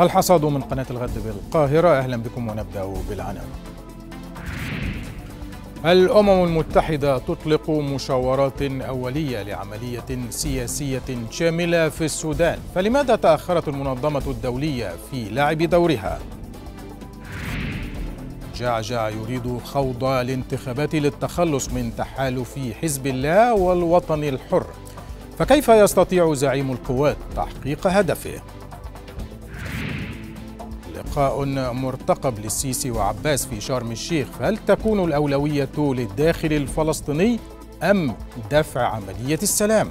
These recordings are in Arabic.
الحصاد من قناة الغد بالقاهرة أهلا بكم ونبدأ بالعناوين الأمم المتحدة تطلق مشاورات أولية لعملية سياسية شاملة في السودان فلماذا تأخرت المنظمة الدولية في لعب دورها؟ جعجع يريد خوض الانتخابات للتخلص من تحالف حزب الله والوطن الحر فكيف يستطيع زعيم القوات تحقيق هدفه؟ لقاء مرتقب للسيسي وعباس في شرم الشيخ فهل تكون الأولوية للداخل الفلسطيني أم دفع عملية السلام؟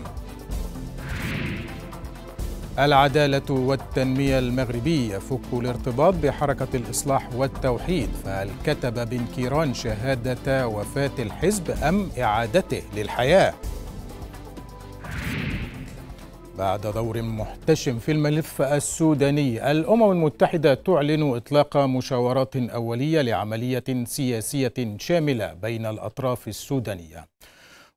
العدالة والتنمية المغربية يفك الارتباط بحركة الإصلاح والتوحيد فهل كتب بن كيران شهادة وفاة الحزب أم إعادته للحياة؟ بعد دور محتشم في الملف السوداني الأمم المتحدة تعلن إطلاق مشاورات أولية لعملية سياسية شاملة بين الأطراف السودانية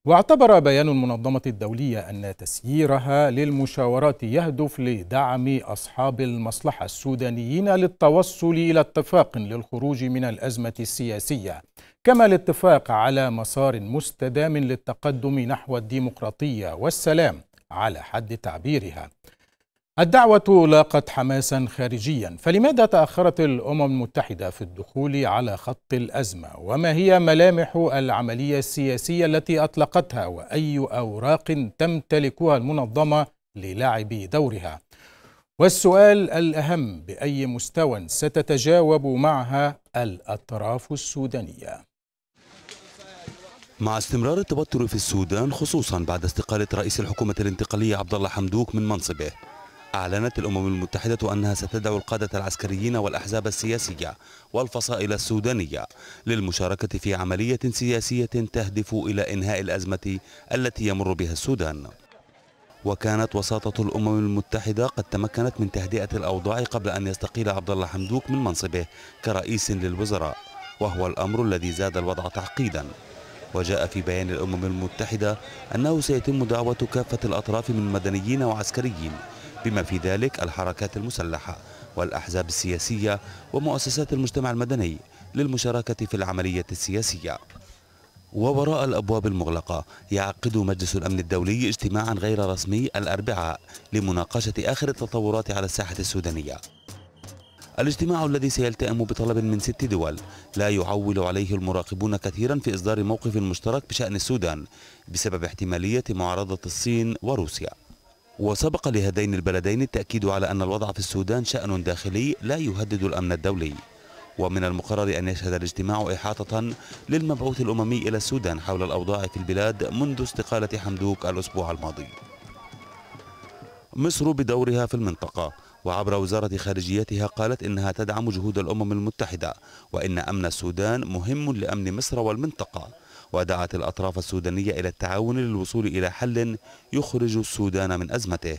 واعتبر بيان المنظمة الدولية أن تسييرها للمشاورات يهدف لدعم أصحاب المصلحة السودانيين للتوصل إلى اتفاق للخروج من الأزمة السياسية كما الاتفاق على مسار مستدام للتقدم نحو الديمقراطية والسلام على حد تعبيرها الدعوة لاقت حماسا خارجيا فلماذا تأخرت الأمم المتحدة في الدخول على خط الأزمة وما هي ملامح العملية السياسية التي أطلقتها وأي أوراق تمتلكها المنظمة للعب دورها والسؤال الأهم بأي مستوى ستتجاوب معها الأطراف السودانية مع استمرار التوتر في السودان خصوصا بعد استقالة رئيس الحكومة الانتقالية عبد الله حمدوك من منصبه أعلنت الأمم المتحدة أنها ستدعو القادة العسكريين والأحزاب السياسية والفصائل السودانية للمشاركة في عملية سياسية تهدف إلى إنهاء الأزمة التي يمر بها السودان وكانت وساطة الأمم المتحدة قد تمكنت من تهدئة الأوضاع قبل أن يستقيل عبد الله حمدوك من منصبه كرئيس للوزراء وهو الأمر الذي زاد الوضع تعقيداً وجاء في بيان الأمم المتحدة أنه سيتم دعوة كافة الأطراف من مدنيين وعسكريين بما في ذلك الحركات المسلحة والأحزاب السياسية ومؤسسات المجتمع المدني للمشاركة في العملية السياسية ووراء الأبواب المغلقة يعقد مجلس الأمن الدولي اجتماعا غير رسمي الأربعاء لمناقشة آخر التطورات على الساحة السودانية الاجتماع الذي سيلتئم بطلب من ست دول لا يعول عليه المراقبون كثيرا في إصدار موقف مشترك بشأن السودان بسبب احتمالية معارضة الصين وروسيا وسبق لهذين البلدين التأكيد على أن الوضع في السودان شأن داخلي لا يهدد الأمن الدولي ومن المقرر أن يشهد الاجتماع إحاطة للمبعوث الأممي إلى السودان حول الأوضاع في البلاد منذ استقالة حمدوك الأسبوع الماضي مصر بدورها في المنطقة وعبر وزارة خارجيتها قالت إنها تدعم جهود الأمم المتحدة وإن أمن السودان مهم لأمن مصر والمنطقة ودعت الأطراف السودانية إلى التعاون للوصول إلى حل يخرج السودان من أزمته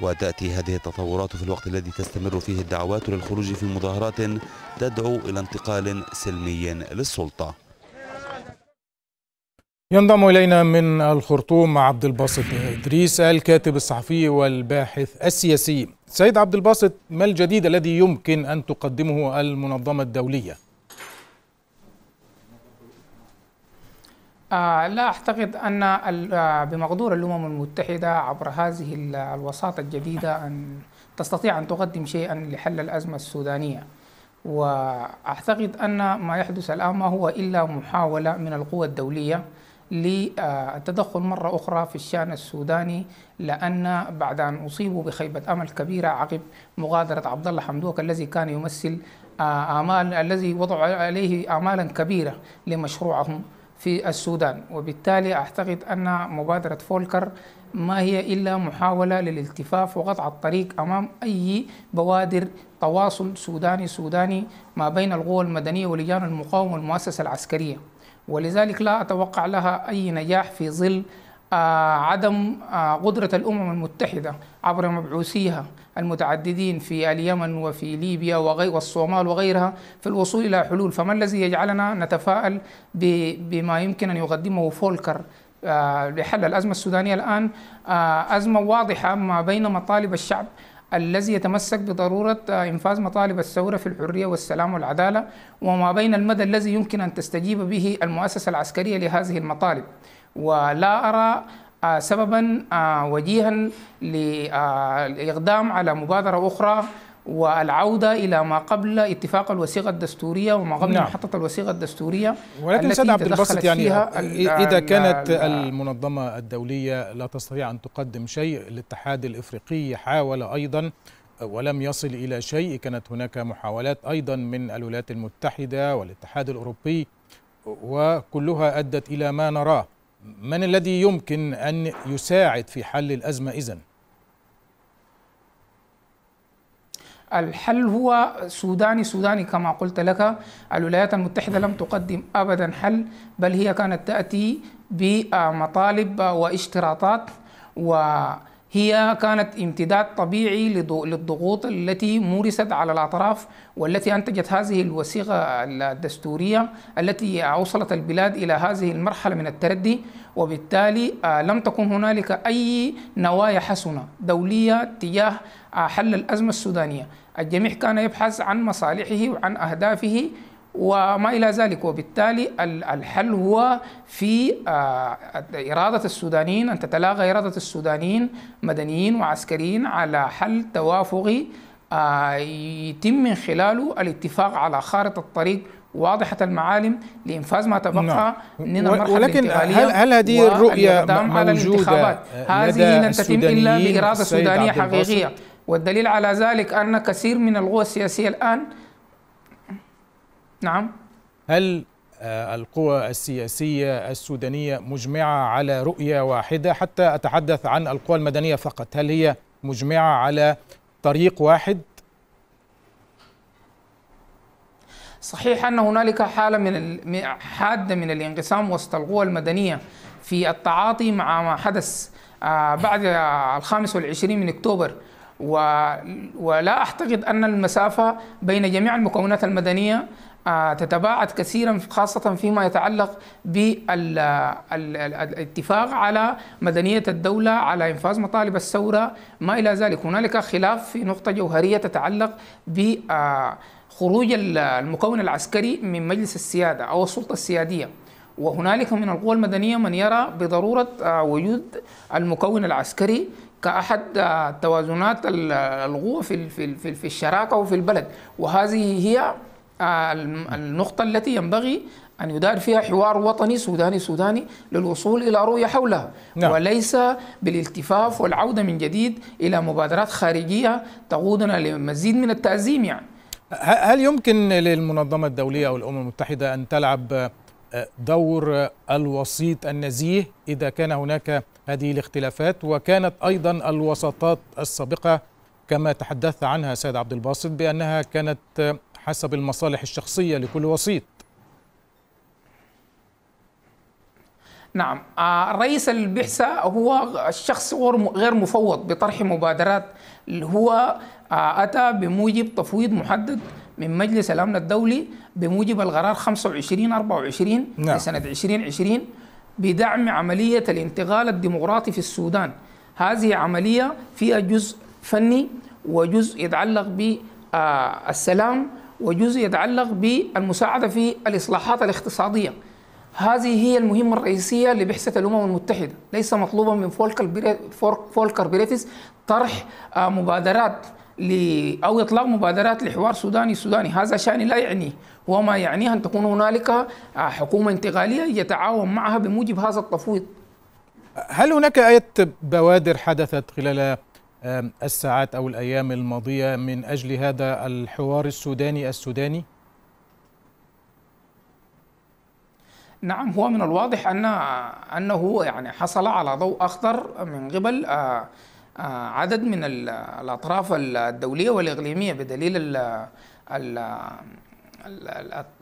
وتأتي هذه التطورات في الوقت الذي تستمر فيه الدعوات للخروج في مظاهرات تدعو إلى انتقال سلمي للسلطة ينضم إلينا من الخرطوم عبد الباسط إدريس الكاتب الصحفي والباحث السياسي سيد عبد الباسط ما الجديد الذي يمكن أن تقدمه المنظمة الدولية؟ آه لا أعتقد أن آه، بمقدور الأمم المتحدة عبر هذه الوساطة الجديدة أن تستطيع أن تقدم شيئا لحل الأزمة السودانية وأعتقد أن ما يحدث الآن ما هو إلا محاولة من القوى الدولية للتدخل مرة أخرى في الشأن السوداني لأن بعد أن أصيبوا بخيبة أمل كبيرة عقب مغادرة عبد الله حمدوك الذي كان يمثل آه، آمال الذي وضعوا عليه آمالا كبيرة لمشروعهم في السودان وبالتالي أعتقد أن مبادرة فولكر ما هي إلا محاولة للالتفاف وقطع الطريق أمام أي بوادر تواصل سوداني سوداني ما بين القوى المدنية ولجان المقاومة والمؤسسة العسكرية ولذلك لا أتوقع لها أي نجاح في ظل آه، عدم آه، قدرة الأمم المتحدة عبر مبعوثيها المتعددين في اليمن وفي ليبيا وغير والصومال وغيرها في الوصول إلى حلول فما الذي يجعلنا نتفائل بما يمكن أن يقدمه فولكر آه، لحل الأزمة السودانية الآن أزمة واضحة ما بين مطالب الشعب الذي يتمسك بضرورة آه، إنفاذ مطالب الثورة في الحرية والسلام والعدالة وما بين المدى الذي يمكن أن تستجيب به المؤسسة العسكرية لهذه المطالب ولا أرى آه، سببا آه، وجيها لإقدام على مبادرة أخرى والعودة إلى ما قبل اتفاق الوثيقة الدستورية وما قبل نعم. محطة الوثيقة الدستورية ولكن سيد عبد الباسط يعني إذا كانت المنظمة الدولية لا تستطيع أن تقدم شيء الاتحاد الإفريقي حاول أيضا ولم يصل إلى شيء كانت هناك محاولات أيضا من الولايات المتحدة والاتحاد الأوروبي وكلها أدت إلى ما نراه من الذي يمكن أن يساعد في حل الأزمة إذن؟ الحل هو سوداني سوداني كما قلت لك الولايات المتحدة لم تقدم أبدا حل بل هي كانت تأتي بمطالب واشتراطات وهي كانت امتداد طبيعي للضغوط التي مورست على الأطراف والتي أنتجت هذه الوثيقة الدستورية التي أوصلت البلاد إلى هذه المرحلة من التردي وبالتالي آه، لم تكن هنالك أي نوايا حسنة دولية تجاه آه، حل الأزمة السودانية الجميع كان يبحث عن مصالحه وعن أهدافه وما إلى ذلك وبالتالي الحل هو في آه، إرادة السودانيين أن تتلاغى إرادة السودانيين مدنيين وعسكريين على حل توافقي يتم من خلاله الاتفاق على خارطة الطريق واضحة المعالم لإنفاذ ما تبقى نعم. من المرحلة ولكن هل, هل هذه الرؤية موجودة هذه لن تتم إلا بإرادة سودانية حقيقية والدليل على ذلك أن كثير من القوى السياسية الآن نعم هل آه، القوى السياسية السودانية مجمعة على رؤية واحدة حتى أتحدث عن القوى المدنية فقط هل هي مجمعة على طريق واحد صحيح أن هنالك حالة من حادة من الانقسام وسط القوى المدنية في التعاطي مع ما حدث آه، بعد الخامس والعشرين من أكتوبر ولا أعتقد أن المسافة بين جميع المكونات المدنية آه، تتباعد كثيرا خاصة فيما يتعلق بالاتفاق على مدنية الدولة على إنفاذ مطالب الثورة ما إلى ذلك هنالك خلاف في نقطة جوهرية تتعلق ب آه، خروج المكون العسكري من مجلس السيادة أو السلطة السيادية وهنالك من القوى المدنية من يرى بضرورة آه، وجود المكون العسكري كأحد آه، توازنات القوى في في الشراكة وفي البلد وهذه هي آه، النقطة التي ينبغي أن يدار فيها حوار وطني سوداني سوداني للوصول إلى رؤية حولها نعم. وليس بالالتفاف والعودة من جديد إلى مبادرات خارجية تقودنا لمزيد من التأزيم يعني هل يمكن للمنظمة الدولية أو الأمم المتحدة أن تلعب آه، دور آه، الوسيط النزيه إذا كان هناك هذه الاختلافات وكانت أيضا الوساطات السابقة كما تحدثت عنها سيد عبد الباسط بأنها كانت آه، حسب المصالح الشخصية لكل وسيط نعم الرئيس آه، البعثة هو الشخص غير مفوض بطرح مبادرات هو آه، أتى بموجب تفويض محدد من مجلس الأمن الدولي بموجب القرار 25 24 نعم. لسنة 2020 بدعم عملية الانتقال الديمقراطي في السودان هذه عملية فيها جزء فني وجزء يتعلق بالسلام آه، وجزء يتعلق بالمساعدة في الإصلاحات الاقتصادية هذه هي المهمة الرئيسية لبعثة الأمم المتحدة ليس مطلوبا من فولكر بريتس طرح آه، مبادرات أو إطلاق مبادرات لحوار سوداني سوداني هذا شأن لا يعنيه وما يعنيه أن تكون هنالك آه، حكومة انتقالية يتعاون معها بموجب هذا التفويض هل هناك أي بوادر حدثت خلال الساعات أو الأيام الماضية من أجل هذا الحوار السوداني السوداني؟ نعم هو من الواضح أن أنه يعني حصل على ضوء أخضر من قبل آه، آه، عدد من الأطراف الدولية والإقليمية بدليل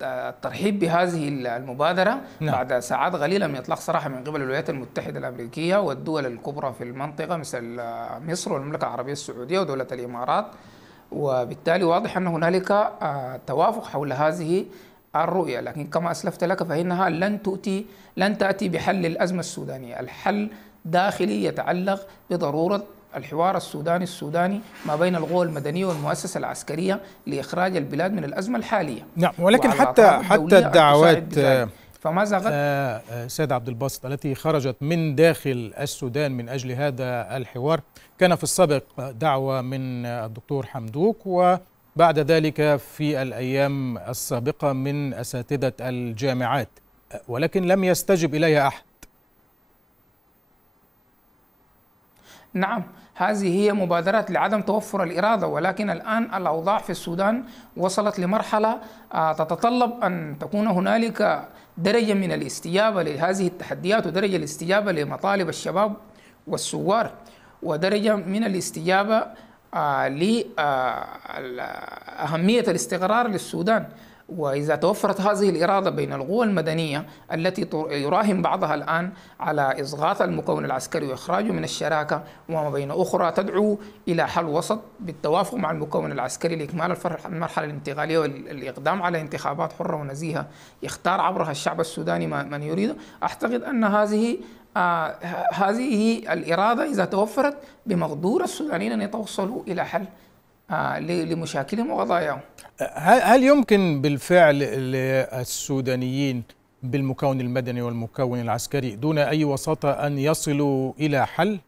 الترحيب بهذه المبادرة نعم. بعد ساعات قليلة من إطلاق صراحه من قبل الولايات المتحدة الأمريكية والدول الكبرى في المنطقة مثل آه، مصر والمملكة العربية السعودية ودولة الإمارات وبالتالي واضح أن هنالك توافق حول هذه الرؤية لكن كما أسلفت لك فإنها لن تؤتي لن تأتي بحل الأزمة السودانية الحل داخلي يتعلق بضرورة الحوار السوداني السوداني ما بين القوى المدنية والمؤسسة العسكرية لإخراج البلاد من الأزمة الحالية نعم ولكن حتى حتى الدعوات فماذا آه، غد؟ آه سيد عبد الباسط التي خرجت من داخل السودان من أجل هذا الحوار كان في السابق دعوة من الدكتور حمدوك و بعد ذلك في الأيام السابقة من أساتذة الجامعات ولكن لم يستجب إليها أحد نعم هذه هي مبادرات لعدم توفر الإرادة ولكن الآن الأوضاع في السودان وصلت لمرحلة آه، تتطلب أن تكون هنالك درجة من الاستجابة لهذه التحديات ودرجة الاستجابة لمطالب الشباب والثوار ودرجة من الاستجابة آه، لأهمية آه، الاستقرار للسودان وإذا توفرت هذه الإرادة بين القوى المدنية التي يراهن بعضها الآن على إصغاث المكون العسكري وإخراجه من الشراكة وما بين أخرى تدعو إلى حل وسط بالتوافق مع المكون العسكري لإكمال المرحلة الانتقالية والإقدام على انتخابات حرة ونزيهة يختار عبرها الشعب السوداني من يريده أعتقد أن هذه آه، هذه الإرادة إذا توفرت بمقدور السودانيين أن يتوصلوا إلى حل آه، لمشاكلهم وقضاياهم هل يمكن بالفعل للسودانيين بالمكون المدني والمكون العسكري دون أي وساطة أن يصلوا إلى حل؟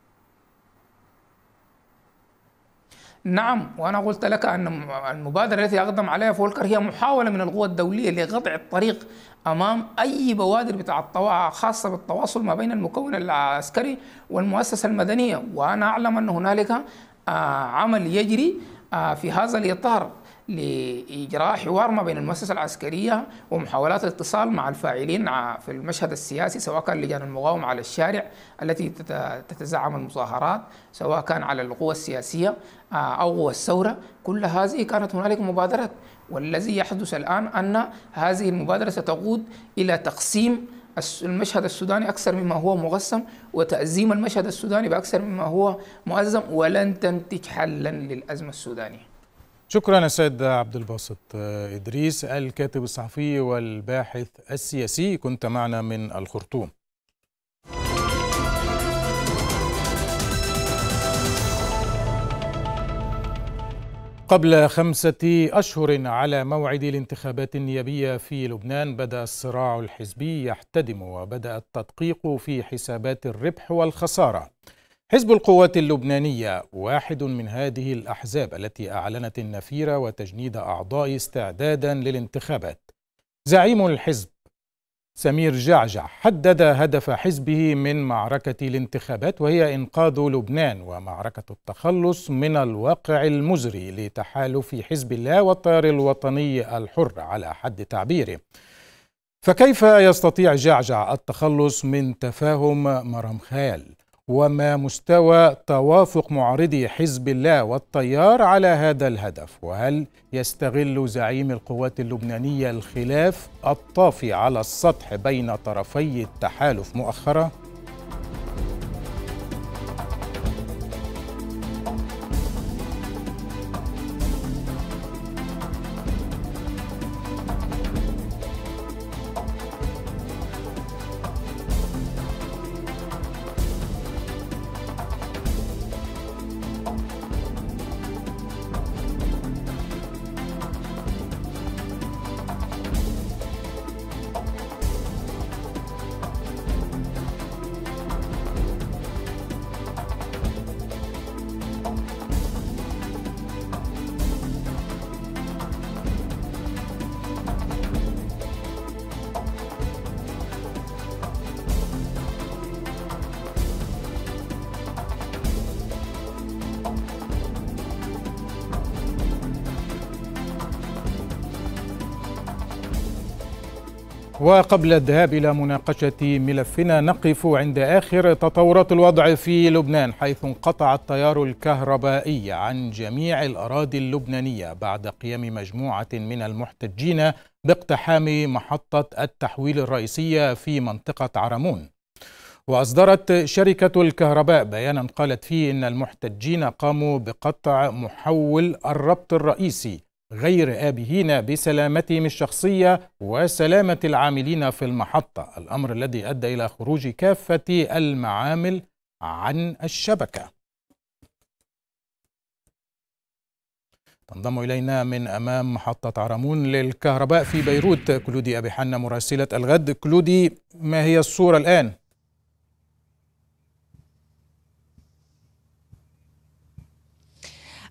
نعم وأنا قلت لك أن المبادرة التي أقدم عليها فولكر هي محاولة من القوى الدولية لقطع الطريق امام اي بوادر بتاع الطوا... خاصه بالتواصل ما بين المكون العسكري والمؤسسه المدنيه وانا اعلم ان هنالك آه، عمل يجري آه، في هذا الاطار لاجراء حوار ما بين المؤسسه العسكريه ومحاولات الاتصال مع الفاعلين آه، في المشهد السياسي سواء كان لجان المقاومه على الشارع التي تتزعم المظاهرات سواء كان على القوى السياسيه او الثوره كل هذه كانت هنالك مبادرات والذي يحدث الآن أن هذه المبادرة ستقود إلى تقسيم المشهد السوداني أكثر مما هو مقسم وتأزيم المشهد السوداني بأكثر مما هو مؤزم ولن تنتج حلا للأزمة السودانية شكرا السيد عبد الباسط آه، إدريس الكاتب الصحفي والباحث السياسي كنت معنا من الخرطوم قبل خمسة أشهر على موعد الانتخابات النيابية في لبنان بدأ الصراع الحزبي يحتدم وبدأ التدقيق في حسابات الربح والخسارة حزب القوات اللبنانية واحد من هذه الأحزاب التي أعلنت النفير وتجنيد أعضاء استعدادا للانتخابات زعيم الحزب سمير جعجع حدد هدف حزبه من معركة الانتخابات وهي إنقاذ لبنان ومعركة التخلص من الواقع المزري لتحالف حزب الله والطير الوطني الحر على حد تعبيره فكيف يستطيع جعجع التخلص من تفاهم مرام خيال وما مستوى توافق معارضي حزب الله والتيار على هذا الهدف وهل يستغل زعيم القوات اللبنانية الخلاف الطافي على السطح بين طرفي التحالف مؤخرا؟ وقبل الذهاب إلى مناقشة ملفنا نقف عند آخر تطورات الوضع في لبنان حيث انقطع التيار الكهربائي عن جميع الأراضي اللبنانية بعد قيام مجموعة من المحتجين باقتحام محطة التحويل الرئيسية في منطقة عرمون وأصدرت شركة الكهرباء بيانا قالت فيه إن المحتجين قاموا بقطع محول الربط الرئيسي غير آبهين بسلامتهم الشخصية وسلامة العاملين في المحطة الأمر الذي أدى إلى خروج كافة المعامل عن الشبكة تنضم إلينا من أمام محطة عرمون للكهرباء في بيروت كلودي أبي حنا مراسلة الغد كلودي ما هي الصورة الآن؟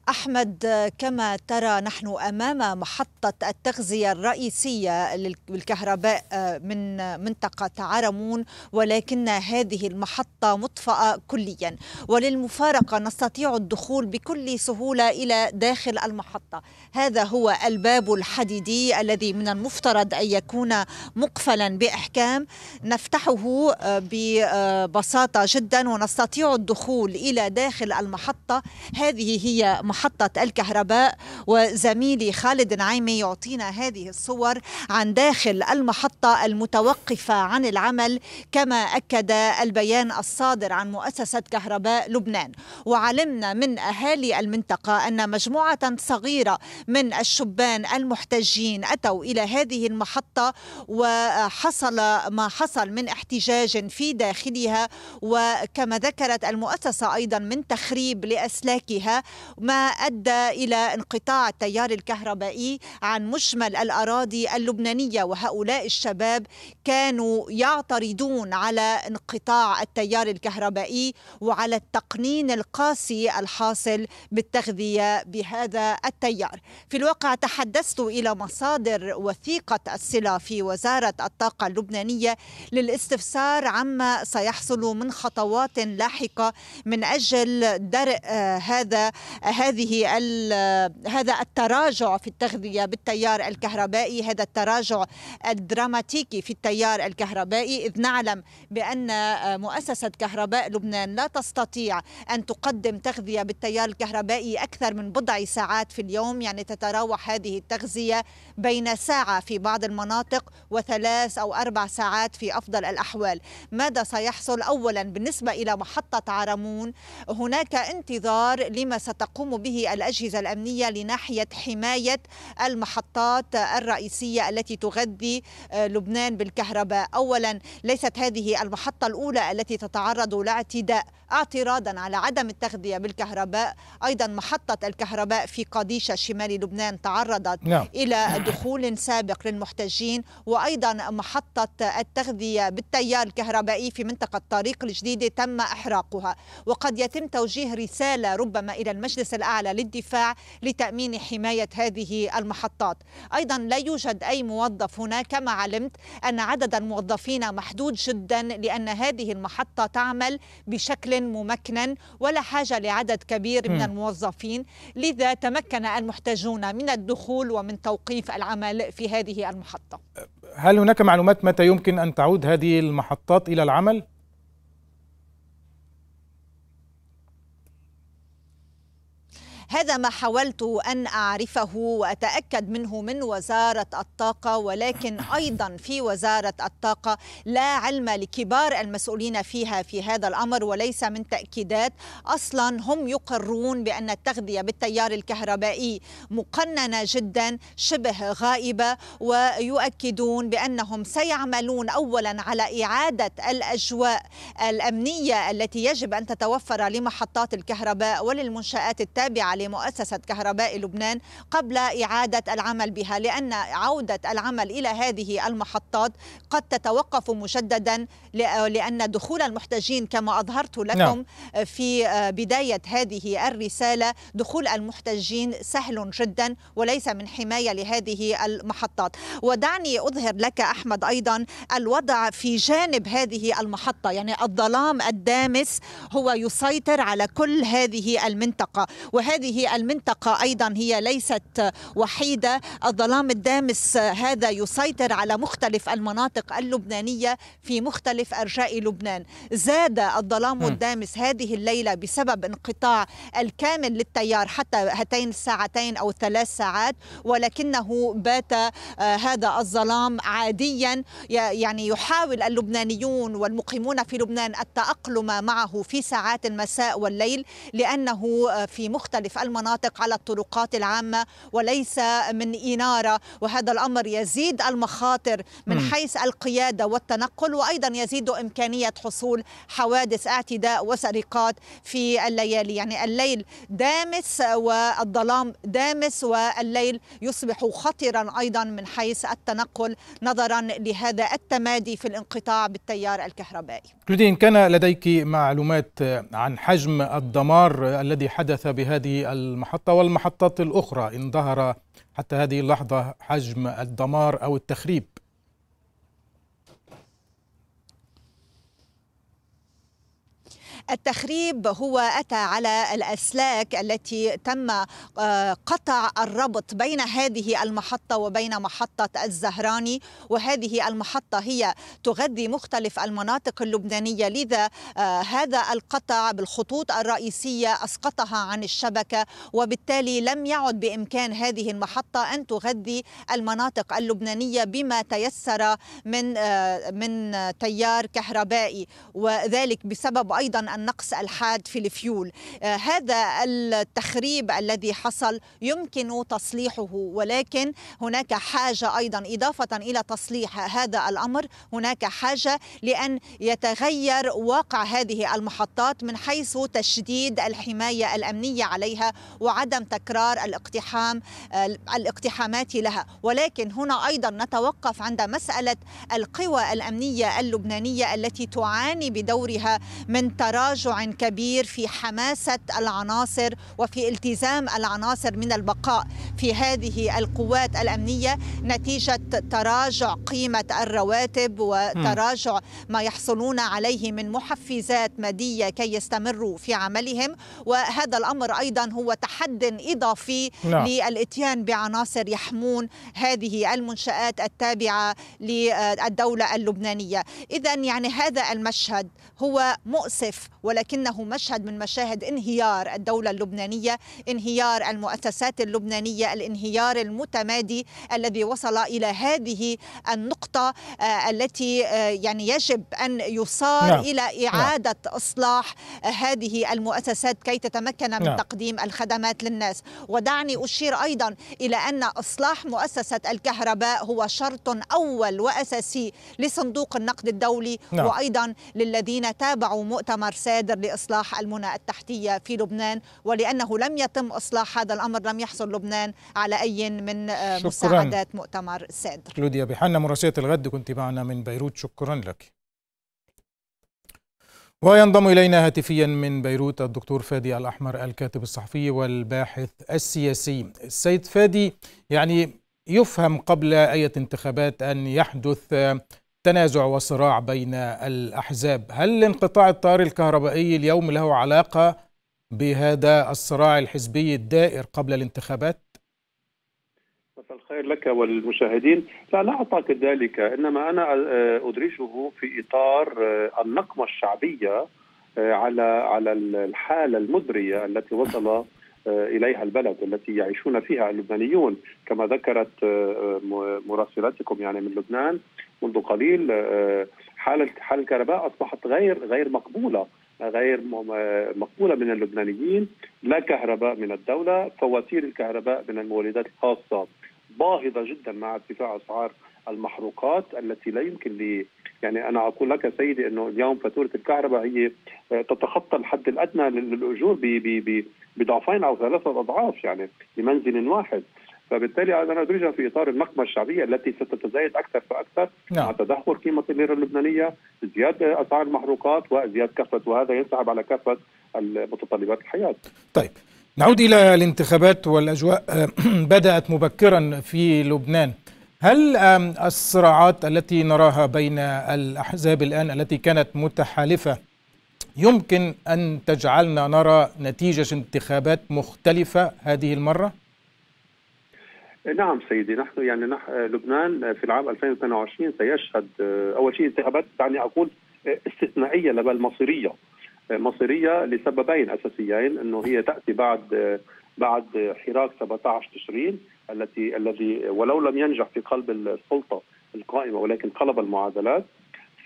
أحمد كما ترى نحن أمام محطة التغذية الرئيسية للكهرباء من منطقة عرمون ولكن هذه المحطة مطفأة كليا وللمفارقة نستطيع الدخول بكل سهولة إلى داخل المحطة هذا هو الباب الحديدي الذي من المفترض أن يكون مقفلا بإحكام نفتحه آه، ببساطة جدا ونستطيع الدخول إلى داخل المحطة هذه هي محطة محطة الكهرباء وزميلي خالد نعيمي يعطينا هذه الصور عن داخل المحطة المتوقفة عن العمل كما أكد البيان الصادر عن مؤسسة كهرباء لبنان وعلمنا من أهالي المنطقة أن مجموعة صغيرة من الشبان المحتجين أتوا إلى هذه المحطة وحصل ما حصل من احتجاج في داخلها وكما ذكرت المؤسسة أيضا من تخريب لأسلاكها ما أدى إلى انقطاع التيار الكهربائي عن مجمل الأراضي اللبنانية وهؤلاء الشباب كانوا يعترضون على انقطاع التيار الكهربائي وعلى التقنين القاسي الحاصل بالتغذية بهذا التيار في الواقع تحدثت إلى مصادر وثيقة الصلة في وزارة الطاقة اللبنانية للاستفسار عما سيحصل من خطوات لاحقة من أجل درء آه، هذا هذه هذه هذا التراجع في التغذيه بالتيار الكهربائي هذا التراجع الدراماتيكي في التيار الكهربائي اذ نعلم بان مؤسسه كهرباء لبنان لا تستطيع ان تقدم تغذيه بالتيار الكهربائي اكثر من بضع ساعات في اليوم يعني تتراوح هذه التغذيه بين ساعه في بعض المناطق وثلاث او اربع ساعات في افضل الاحوال ماذا سيحصل اولا بالنسبه الى محطه عرمون هناك انتظار لما ستقوم به به الأجهزة الأمنية لناحية حماية المحطات الرئيسية التي تغذي آه، لبنان بالكهرباء أولا ليست هذه المحطة الأولى التي تتعرض لاعتداء اعتراضا على عدم التغذية بالكهرباء أيضا محطة الكهرباء في قديشة شمال لبنان تعرضت نعم. إلى دخول سابق للمحتجين وأيضا محطة التغذية بالتيار الكهربائي في منطقة طريق الجديدة تم إحراقها وقد يتم توجيه رسالة ربما إلى المجلس الأعلى للدفاع لتأمين حماية هذه المحطات أيضا لا يوجد أي موظف هنا كما علمت أن عدد الموظفين محدود جدا لأن هذه المحطة تعمل بشكل ممكنا ولا حاجة لعدد كبير من الموظفين لذا تمكن المحتاجون من الدخول ومن توقيف العمل في هذه المحطة هل هناك معلومات متى يمكن أن تعود هذه المحطات إلى العمل؟ هذا ما حاولت أن أعرفه وأتأكد منه من وزارة الطاقة ولكن أيضا في وزارة الطاقة لا علم لكبار المسؤولين فيها في هذا الأمر وليس من تأكيدات أصلا هم يقرون بأن التغذية بالتيار الكهربائي مقننة جدا شبه غائبة ويؤكدون بأنهم سيعملون أولا على إعادة الأجواء الأمنية التي يجب أن تتوفر لمحطات الكهرباء وللمنشآت التابعة لمؤسسة كهرباء لبنان قبل إعادة العمل بها لأن عودة العمل إلى هذه المحطات قد تتوقف مجددا لأن دخول المحتجين كما أظهرت لكم نعم. في آه، بداية هذه الرسالة دخول المحتجين سهل جدا وليس من حماية لهذه المحطات ودعني أظهر لك أحمد أيضا الوضع في جانب هذه المحطة يعني الظلام الدامس هو يسيطر على كل هذه المنطقة وهذه هذه المنطقة أيضا هي ليست وحيدة الظلام الدامس هذا يسيطر على مختلف المناطق اللبنانية في مختلف أرجاء لبنان زاد الظلام الدامس هذه الليلة بسبب انقطاع الكامل للتيار حتى هاتين الساعتين أو ثلاث ساعات ولكنه بات آه، هذا الظلام عاديا يعني يحاول اللبنانيون والمقيمون في لبنان التأقلم معه في ساعات المساء والليل لأنه آه، في مختلف المناطق على الطرقات العامة وليس من إنارة وهذا الأمر يزيد المخاطر من حيث القيادة والتنقل وأيضا يزيد إمكانية حصول حوادث اعتداء وسرقات في الليالي يعني الليل دامس والظلام دامس والليل يصبح خطرا أيضا من حيث التنقل نظرا لهذا التمادي في الانقطاع بالتيار الكهربائي جودين كان لديك معلومات عن حجم الدمار الذي حدث بهذه المحطة والمحطات الأخرى إن ظهر حتى هذه اللحظة حجم الدمار أو التخريب التخريب هو أتى على الأسلاك التي تم آه، قطع الربط بين هذه المحطة وبين محطة الزهراني وهذه المحطة هي تغذي مختلف المناطق اللبنانية لذا آه، هذا القطع بالخطوط الرئيسية أسقطها عن الشبكة وبالتالي لم يعد بإمكان هذه المحطة أن تغذي المناطق اللبنانية بما تيسر من آه، من تيار كهربائي وذلك بسبب أيضا النقص الحاد في الفيول آه، هذا التخريب الذي حصل يمكن تصليحه ولكن هناك حاجة أيضا إضافة إلى تصليح هذا الأمر هناك حاجة لأن يتغير واقع هذه المحطات من حيث تشديد الحماية الأمنية عليها وعدم تكرار الاقتحام آه، الاقتحامات لها ولكن هنا أيضا نتوقف عند مسألة القوى الأمنية اللبنانية التي تعاني بدورها من تراجع تراجع كبير في حماسة العناصر وفي التزام العناصر من البقاء في هذه القوات الأمنية نتيجة تراجع قيمة الرواتب وتراجع ما يحصلون عليه من محفزات مادية كي يستمروا في عملهم وهذا الأمر أيضا هو تحد إضافي لا. نعم. للإتيان بعناصر يحمون هذه المنشآت التابعة للدولة اللبنانية إذا يعني هذا المشهد هو مؤسف ولكنه مشهد من مشاهد انهيار الدولة اللبنانية انهيار المؤسسات اللبنانية الانهيار المتمادي الذي وصل إلى هذه النقطة آه، التي آه، يعني يجب أن يصار نعم. إلى نعم. إعادة نعم. إصلاح هذه المؤسسات كي تتمكن من نعم. تقديم الخدمات للناس ودعني أشير أيضا إلى أن إصلاح مؤسسة الكهرباء هو شرط أول وأساسي لصندوق النقد الدولي نعم. وأيضا للذين تابعوا مؤتمر السادر لإصلاح المنى التحتية في لبنان ولأنه لم يتم إصلاح هذا الأمر لم يحصل لبنان على أي من آه، شكراً. مساعدات مؤتمر السادر كلوديا بحنا مراسلة الغد كنت معنا من بيروت شكرا لك وينضم إلينا هاتفيا من بيروت الدكتور فادي الأحمر الكاتب الصحفي والباحث السياسي السيد فادي يعني يفهم قبل أي انتخابات أن يحدث تنازع وصراع بين الأحزاب هل انقطاع التيار الكهربائي اليوم له علاقة بهذا الصراع الحزبي الدائر قبل الانتخابات؟ مساء الخير لك والمشاهدين لا لا أعتقد ذلك إنما أنا آه، أدرجه في إطار آه، النقمة الشعبية آه، على على الحالة المزرية التي وصل اليها البلد التي يعيشون فيها اللبنانيون كما ذكرت مراسلتكم يعني من لبنان منذ قليل آه، حاله حاله الكهرباء اصبحت غير غير مقبوله غير آه، مقبوله من اللبنانيين لا كهرباء من الدوله فواتير الكهرباء من المولدات الخاصه باهظه جدا مع ارتفاع اسعار المحروقات التي لا يمكن لي يعني انا اقول لك سيدي انه اليوم فاتوره الكهرباء هي آه، تتخطى الحد الادنى للاجور بضعفين او ثلاثه اضعاف يعني لمنزل واحد فبالتالي انا ندرجها في اطار النقمه الشعبيه التي ستتزايد اكثر فاكثر نعم. مع تدهور قيمه الليره اللبنانيه، زياده اسعار المحروقات وزياده كافه وهذا ينسحب على كافه متطلبات الحياه. طيب نعود الى الانتخابات والاجواء بدات مبكرا في لبنان. هل الصراعات التي نراها بين الاحزاب الان التي كانت متحالفه يمكن ان تجعلنا نرى نتيجه انتخابات مختلفه هذه المره؟ نعم سيدي نحن يعني نح... لبنان في العام 2022 سيشهد آه، اول شيء انتخابات دعني اقول آه، استثنائيه بل مصيريه آه، مصيريه لسببين اساسيين انه هي تاتي بعد بعد حراك 17 تشرين التي الذي ولو لم ينجح في قلب السلطه القائمه ولكن قلب المعادلات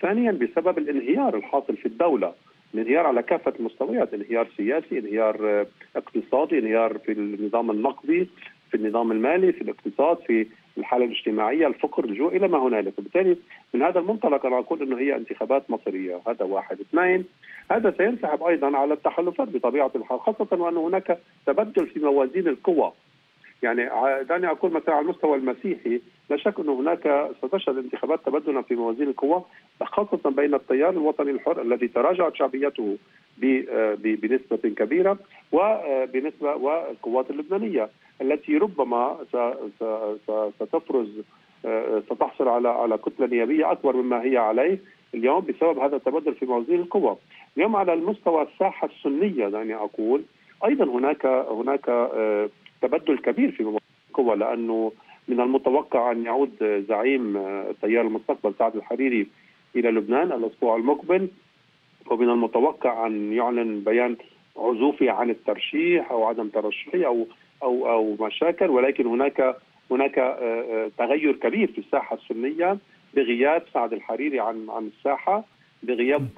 ثانيا بسبب الانهيار الحاصل في الدوله الانهيار على كافه المستويات انهيار سياسي انهيار اقتصادي انهيار في النظام النقدي في النظام المالي في الاقتصاد في الحاله الاجتماعيه الفقر الجوع الى ما هنالك وبالتالي من هذا المنطلق انا اقول انه هي انتخابات مصيريه هذا واحد اثنين هذا سينسحب ايضا على التحالفات بطبيعه الحال خاصه وان هناك تبدل في موازين القوى يعني دعني اقول مثلا على المستوى المسيحي لا شك انه هناك ستشهد الانتخابات تبدلا في موازين القوى خاصه بين التيار الوطني الحر الذي تراجعت شعبيته آه، بنسبه كبيره وبنسبه آه، والقوات اللبنانيه التي ربما ستفرز آه، ستحصل على على كتله نيابيه اكبر مما هي عليه اليوم بسبب هذا التبدل في موازين القوى. اليوم على المستوى الساحه السنيه دعني اقول ايضا هناك هناك آه، تبدل كبير في موازين القوى لانه من المتوقع ان يعود زعيم آه، تيار المستقبل سعد الحريري الى لبنان الاسبوع المقبل ومن المتوقع ان يعلن بيان عزوفي عن الترشيح او عدم ترشحه او او او مشاكل ولكن هناك هناك آه، آه، تغير كبير في الساحه السنيه بغياب سعد الحريري عن عن الساحه بغياب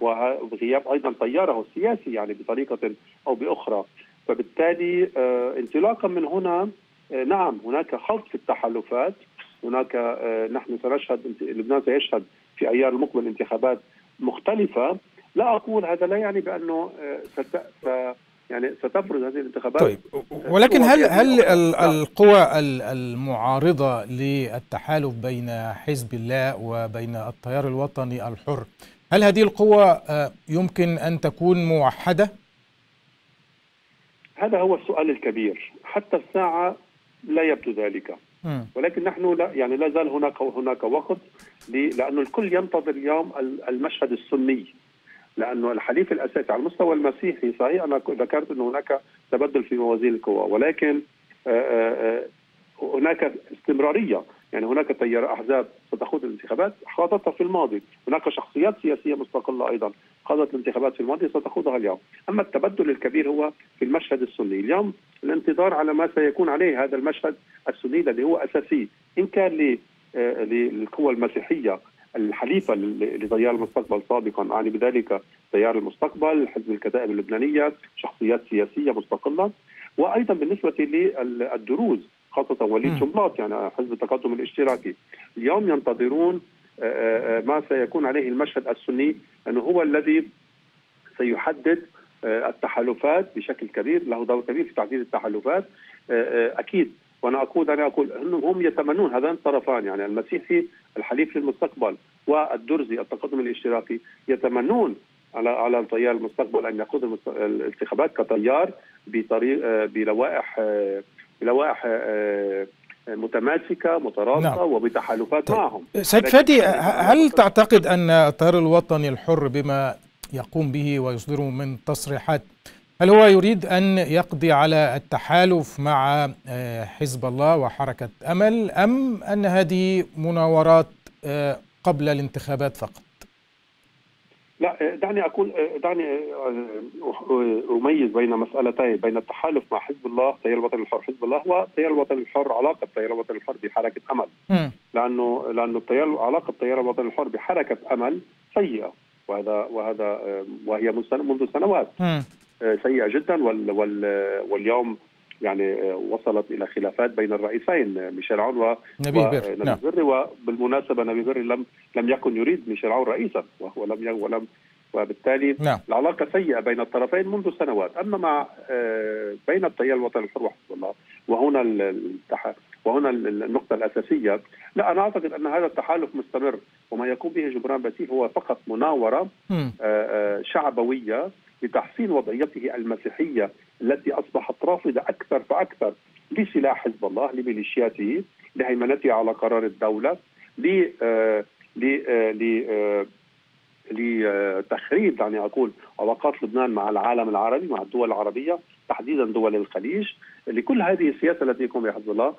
بغياب ايضا تياره السياسي يعني بطريقه او باخرى فبالتالي آه، انطلاقا من هنا نعم هناك خلط في التحالفات هناك نحن سنشهد لبنان سيشهد في ايار المقبل انتخابات مختلفه لا اقول هذا لا يعني بانه يعني ستفرض هذه الانتخابات طيب ولكن هل هل نعم. القوى المعارضه للتحالف بين حزب الله وبين التيار الوطني الحر هل هذه القوى آه، يمكن ان تكون موحده؟ هذا هو السؤال الكبير حتى الساعه لا يبدو ذلك ولكن نحن لا يعني لا زال هناك هناك وقت لانه الكل ينتظر اليوم المشهد السني لانه الحليف الاساسي على المستوى المسيحي صحيح انا ذكرت انه هناك تبدل في موازين القوى ولكن آه، آه، آه، هناك استمراريه يعني هناك تيار احزاب ستخوض الانتخابات خاضتها في الماضي، هناك شخصيات سياسيه مستقله ايضا خاضت الانتخابات في الماضي ستخوضها اليوم، اما التبدل الكبير هو في المشهد السني، اليوم الانتظار على ما سيكون عليه هذا المشهد السني الذي هو اساسي ان كان للقوى المسيحيه الحليفه لتيار المستقبل سابقا اعني بذلك تيار المستقبل حزب الكتائب اللبنانيه شخصيات سياسيه مستقله وايضا بالنسبه للدروز خاصه وليد شملاط يعني حزب التقدم الاشتراكي اليوم ينتظرون آه، آه، ما سيكون عليه المشهد السني انه هو الذي سيحدد آه، التحالفات بشكل كبير له دور كبير في تحديد التحالفات اكيد وانا اقول انا اقول انهم هم يتمنون هذان الطرفان يعني المسيحي الحليف للمستقبل والدرزي التقدم الاشتراكي يتمنون على على تيار المستقبل ان يقود الانتخابات كتيار بطريق بلوائح بلوائح آه، متماسكه مترابطه نعم. وبتحالفات طيب. معهم سيد فادي هل تعتقد ان التيار الوطني الحر بما يقوم به ويصدره من تصريحات هل هو يريد أن يقضي على التحالف مع آه، حزب الله وحركة أمل أم أن هذه مناورات آه، قبل الانتخابات فقط؟ لا آه، دعني اقول دعني اميز بين مسالتين بين التحالف مع حزب الله تيار الوطني الحر حزب الله تيار الوطني الحر علاقه تيار الوطني الحر بحركه امل لانه لانه التيار علاقه تيار الوطني الحر بحركه امل سيئه وهذا وهذا وهي منذ سنوات سيئه جدا وال وال واليوم يعني آه، وصلت الى خلافات بين الرئيسين آه، ميشيل عون ونبيه بري نعم. وبالمناسبه نبي بري لم لم يكن يريد ميشيل عون رئيسا وهو لم ولم وبالتالي نعم. العلاقة سيئة بين الطرفين منذ سنوات أما مع آه، بين التيار الوطني الحر وحزب الله وهنا وهنا النقطة الأساسية لا أنا أعتقد أن هذا التحالف مستمر وما يقوم به جبران باسيل هو فقط مناورة م. شعبوية لتحسين وضعيته المسيحيه التي اصبحت رافضه اكثر فاكثر لسلاح حزب الله لميليشياته لهيمنته على قرار الدوله ل آه، ل آه، آه، لتخريب دعني اقول علاقات لبنان مع العالم العربي مع الدول العربيه تحديدا دول الخليج لكل هذه السياسه التي يقوم بها حزب الله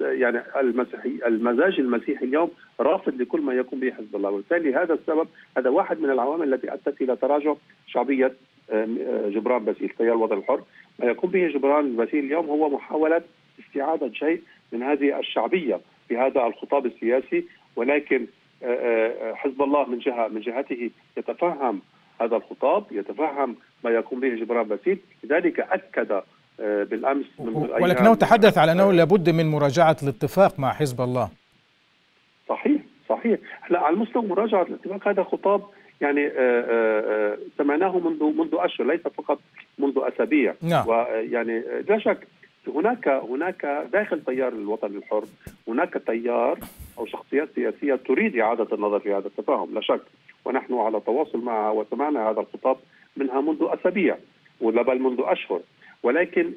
يعني المسيحي المزاج المسيحي اليوم رافض لكل ما يقوم به حزب الله وبالتالي هذا السبب هذا واحد من العوامل التي ادت الى تراجع شعبيه جبران باسيل تيار الوطن الحر ما يقوم به جبران باسيل اليوم هو محاولة استعادة شيء من هذه الشعبية في هذا الخطاب السياسي ولكن حزب الله من جهة من جهته يتفهم هذا الخطاب يتفهم ما يقوم به جبران باسيل لذلك أكد بالأمس من ولكنه تحدث على أنه آه. لابد من مراجعة الاتفاق مع حزب الله صحيح صحيح لا على مستوى مراجعة الاتفاق هذا خطاب يعني آه، آه، آه، سمعناه منذ منذ اشهر ليس فقط منذ اسابيع نعم. ويعني لا شك هناك هناك داخل تيار الوطن الحر هناك تيار او شخصيات سياسيه تريد اعاده النظر في هذا التفاهم لا شك ونحن على تواصل معها وسمعنا هذا الخطاب منها منذ اسابيع ولا بل منذ اشهر ولكن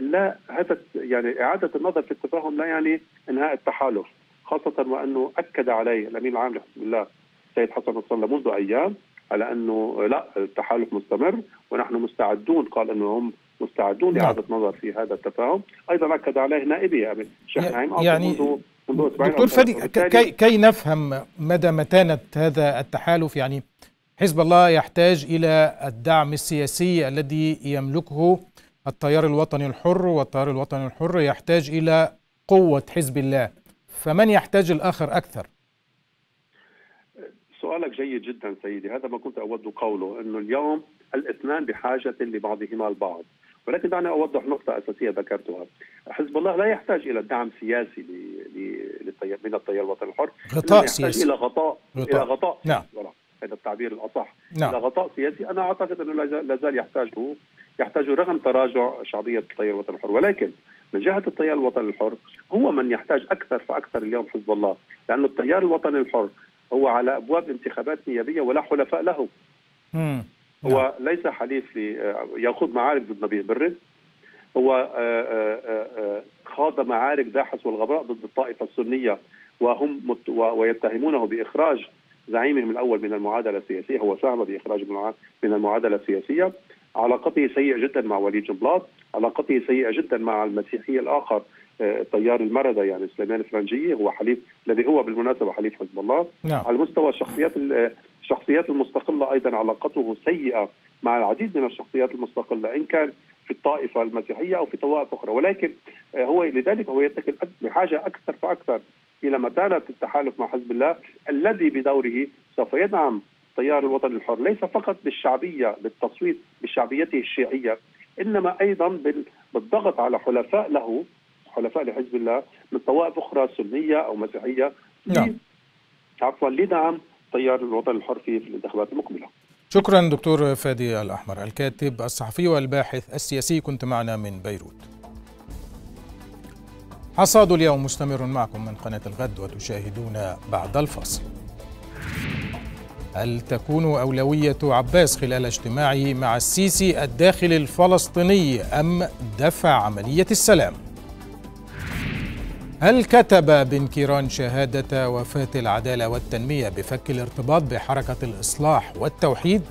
لا هذا يعني اعاده النظر في التفاهم لا يعني انهاء التحالف خاصه وانه اكد عليه الامين العام لحزب الله السيد حسن نصر الله منذ ايام على انه لا التحالف مستمر ونحن مستعدون قال انه هم مستعدون نعم. لاعاده نظر في هذا التفاهم، ايضا اكد عليه نائبي يعني الشيخ نعيم يعني منذ منذ دكتور فادي كي, كي نفهم مدى متانه هذا التحالف يعني حزب الله يحتاج الى الدعم السياسي الذي يملكه التيار الوطني الحر والتيار الوطني الحر يحتاج الى قوه حزب الله فمن يحتاج الاخر اكثر؟ سؤالك جيد جدا سيدي هذا ما كنت أود قوله أنه اليوم الاثنان بحاجة لبعضهما البعض ولكن دعني أوضح نقطة أساسية ذكرتها حزب الله لا يحتاج إلى دعم سياسي من التيار الوطني الحر غطاء يحتاج سياسي إلى غطاء, غطاء. إلى غطاء نعم هذا التعبير الأصح نعم. إلى غطاء سياسي أنا أعتقد أنه لا زال يحتاجه يحتاجه رغم تراجع شعبية التيار الوطني الحر ولكن من جهه التيار الوطني الحر هو من يحتاج اكثر فاكثر اليوم حزب الله لانه التيار الوطني الحر هو على ابواب انتخابات نيابيه ولا حلفاء له. هو نعم. ليس حليف لي آه، يخوض معارك ضد نبيه برد هو آه، آه، خاض معارك داحس والغبراء ضد الطائفه السنيه وهم ويتهمونه باخراج زعيمهم الاول من المعادله السياسيه هو ساهم باخراج من المعادله السياسيه علاقته سيئه جدا مع وليد جنبلاط علاقته سيئه جدا مع المسيحي الاخر التيار المرده يعني سليمان الفرنجيه هو حليف الذي هو بالمناسبه حليف حزب الله نعم. على مستوى الشخصيات الشخصيات المستقله ايضا علاقته سيئه مع العديد من الشخصيات المستقله ان كان في الطائفه المسيحيه او في طوائف اخرى ولكن آه، هو لذلك هو يتكل بحاجه اكثر فاكثر الى متانه التحالف مع حزب الله الذي بدوره سوف يدعم التيار الوطني الحر ليس فقط بالشعبيه بالتصويت بشعبيته الشيعيه انما ايضا بالضغط على حلفاء له حلفاء لحزب الله من طوائف أخرى سنية أو مسيحية نعم عفوا لدعم تيار الوطن الحر في الانتخابات المقبلة شكرا دكتور فادي الأحمر الكاتب الصحفي والباحث السياسي كنت معنا من بيروت حصاد اليوم مستمر معكم من قناة الغد وتشاهدون بعد الفاصل هل تكون أولوية عباس خلال اجتماعه مع السيسي الداخل الفلسطيني أم دفع عملية السلام؟ هل كتب بن كيران شهادة وفاة العدالة والتنمية بفك الارتباط بحركة الإصلاح والتوحيد؟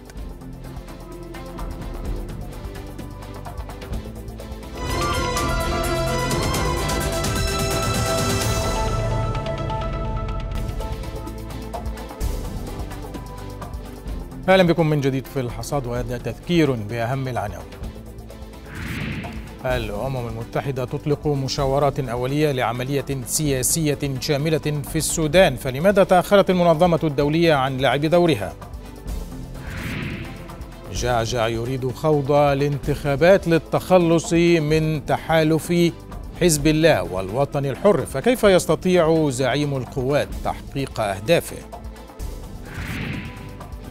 اهلا بكم من جديد في الحصاد وهذا تذكير باهم العناوين. الأمم المتحدة تطلق مشاورات أولية لعملية سياسية شاملة في السودان فلماذا تأخرت المنظمة الدولية عن لعب دورها؟ جعجع يريد خوض الانتخابات للتخلص من تحالف حزب الله والوطن الحر فكيف يستطيع زعيم القوات تحقيق أهدافه؟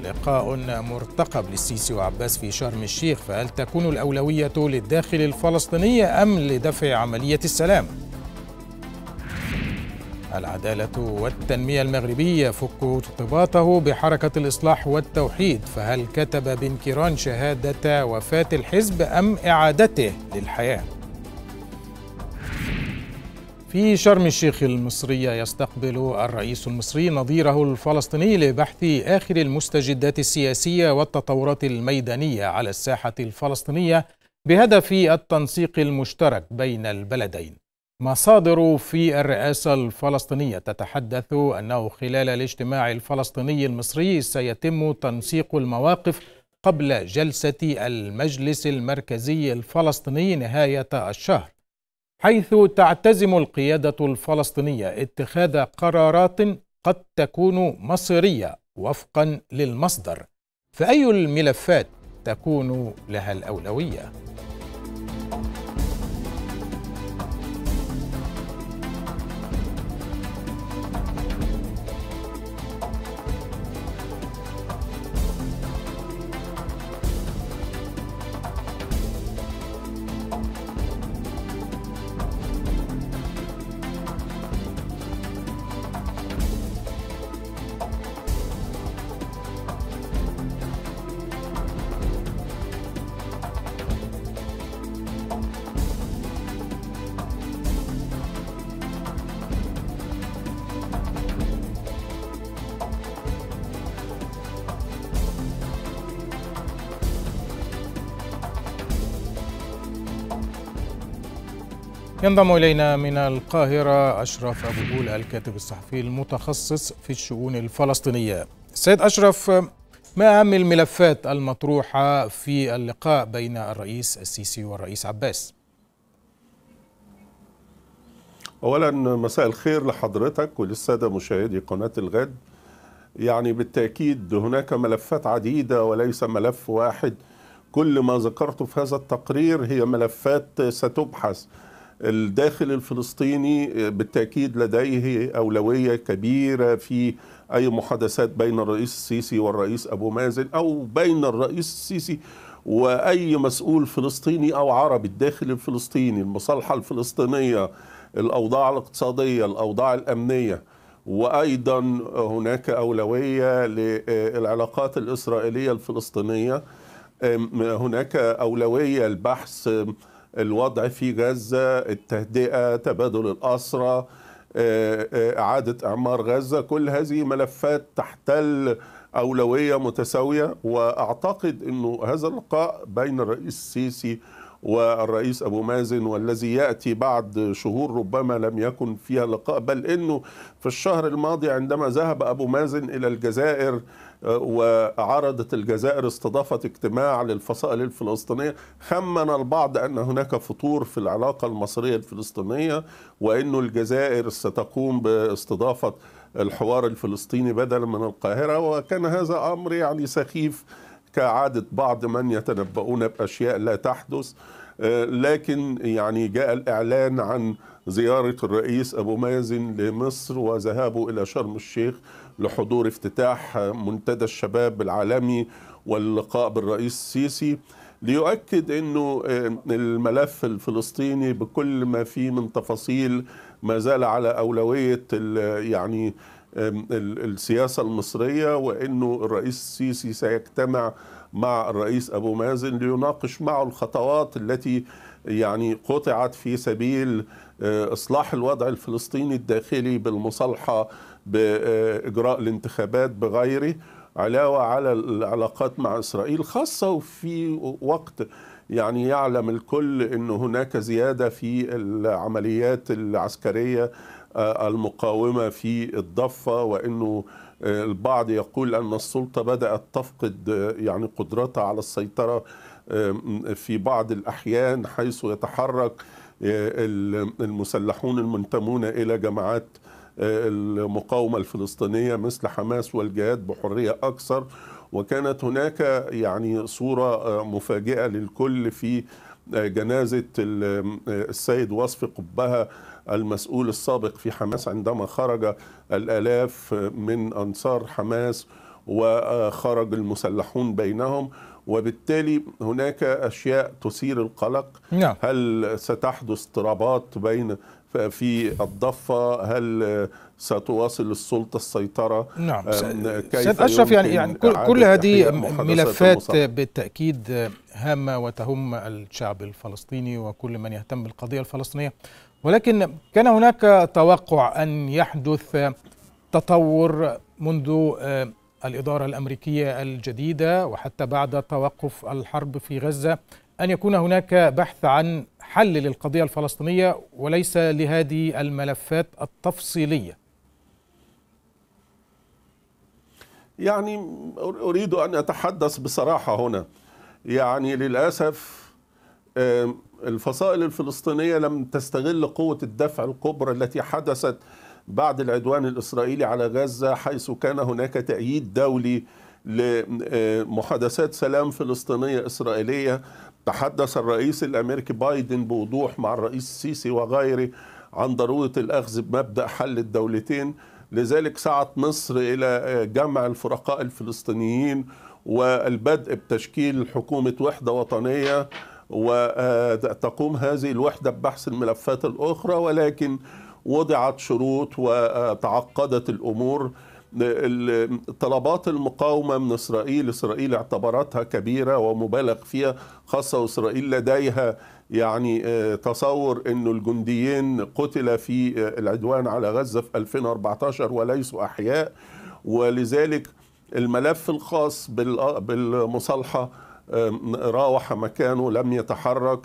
لقاء مرتقب للسيسي وعباس في شرم الشيخ فهل تكون الأولوية للداخل الفلسطيني أم لدفع عملية السلام؟ العدالة والتنمية المغربية يفك ارتباطه بحركة الإصلاح والتوحيد فهل كتب بن كيران شهادة وفاة الحزب أم إعادته للحياة؟ في شرم الشيخ المصرية يستقبل الرئيس المصري نظيره الفلسطيني لبحث آخر المستجدات السياسية والتطورات الميدانية على الساحة الفلسطينية بهدف التنسيق المشترك بين البلدين. مصادر في الرئاسة الفلسطينية تتحدث أنه خلال الاجتماع الفلسطيني المصري سيتم تنسيق المواقف قبل جلسة المجلس المركزي الفلسطيني نهاية الشهر. حيث تعتزم القيادة الفلسطينية اتخاذ قرارات قد تكون مصيرية وفقا للمصدر فأي الملفات تكون لها الأولوية؟ ينضم إلينا من القاهرة أشرف أبو بول الكاتب الصحفي المتخصص في الشؤون الفلسطينية سيد أشرف ما أهم الملفات المطروحة في اللقاء بين الرئيس السيسي والرئيس عباس؟ أولا مساء الخير لحضرتك وللسادة مشاهدي قناة الغد يعني بالتأكيد هناك ملفات عديدة وليس ملف واحد كل ما ذكرته في هذا التقرير هي ملفات ستبحث الداخل الفلسطيني آه، بالتاكيد لديه اولويه كبيره في اي محادثات بين الرئيس السيسي والرئيس ابو مازن او بين الرئيس السيسي واي مسؤول فلسطيني او عربي الداخل الفلسطيني المصالحه الفلسطينيه الاوضاع الاقتصاديه الاوضاع الامنيه وايضا هناك اولويه للعلاقات الاسرائيليه الفلسطينيه هناك اولويه البحث الوضع في غزة التهدئة تبادل الأسرى آه، آه، إعادة إعمار غزة كل هذه ملفات تحتل أولوية متساوية وأعتقد أنه هذا اللقاء بين الرئيس السيسي والرئيس أبو مازن والذي يأتي بعد شهور ربما لم يكن فيها لقاء بل أنه في الشهر الماضي عندما ذهب أبو مازن إلى الجزائر وعرضت الجزائر استضافت اجتماع للفصائل الفلسطينية خمن البعض أن هناك فطور في العلاقة المصرية الفلسطينية وأن الجزائر ستقوم باستضافة الحوار الفلسطيني بدلا من القاهرة وكان هذا أمر يعني سخيف كعادة بعض من يتنبؤون بأشياء لا تحدث لكن يعني جاء الإعلان عن زيارة الرئيس أبو مازن لمصر وذهابه إلى شرم الشيخ لحضور افتتاح منتدى الشباب العالمي واللقاء بالرئيس السيسي ليؤكد انه الملف الفلسطيني بكل ما فيه من تفاصيل ما زال على اولويه يعني السياسه المصريه وانه الرئيس السيسي سيجتمع مع الرئيس ابو مازن ليناقش معه الخطوات التي يعني قطعت في سبيل اه، اصلاح الوضع الفلسطيني الداخلي بالمصالحه باجراء الانتخابات بغيره علاوه على العلاقات مع اسرائيل خاصه وفي وقت يعني يعلم الكل ان هناك زياده في العمليات العسكريه آه، المقاومه في الضفه وانه آه، البعض يقول ان السلطه بدات تفقد آه، يعني قدرتها على السيطره في بعض الاحيان حيث يتحرك المسلحون المنتمون الى جماعات المقاومة الفلسطينية مثل حماس والجهاد بحرية أكثر وكانت هناك يعني صورة آه، مفاجئة للكل في آه، جنازة آه، السيد وصفي قبها المسؤول السابق في حماس عندما خرج الآلاف من أنصار حماس وخرج المسلحون بينهم وبالتالي هناك أشياء تثير القلق نعم. هل ستحدث اضطرابات بين في الضفة هل ستواصل السلطة السيطرة نعم سيد أشرف يعني, يعني كل, كل هذه ملفات بالتأكيد هامة وتهم الشعب الفلسطيني وكل من يهتم بالقضية الفلسطينية ولكن كان هناك توقع أن يحدث تطور منذ آه، الإدارة الأمريكية الجديدة وحتى بعد توقف الحرب في غزة أن يكون هناك بحث عن حل للقضية الفلسطينية وليس لهذه الملفات التفصيلية يعني أريد أن أتحدث بصراحة هنا يعني للأسف الفصائل الفلسطينية لم تستغل قوة الدفع الكبرى التي حدثت بعد العدوان الإسرائيلي على غزة حيث كان هناك تأييد دولي لمحادثات سلام فلسطينية إسرائيلية تحدث الرئيس الامريكي بايدن بوضوح مع الرئيس السيسي وغيره عن ضروره الاخذ بمبدا حل الدولتين لذلك سعت مصر الى آه، جمع الفرقاء الفلسطينيين والبدء بتشكيل حكومه وحده وطنيه وتقوم آه، هذه الوحده ببحث الملفات الاخرى ولكن وضعت شروط وتعقدت الامور طلبات المقاومة من إسرائيل إسرائيل اعتبرتها كبيرة ومبالغ فيها خاصة إسرائيل لديها يعني آه، تصور أن الجنديين قتل في آه، العدوان على غزة في 2014 وليسوا أحياء ولذلك الملف الخاص بالمصالحة آه، راوح مكانه لم يتحرك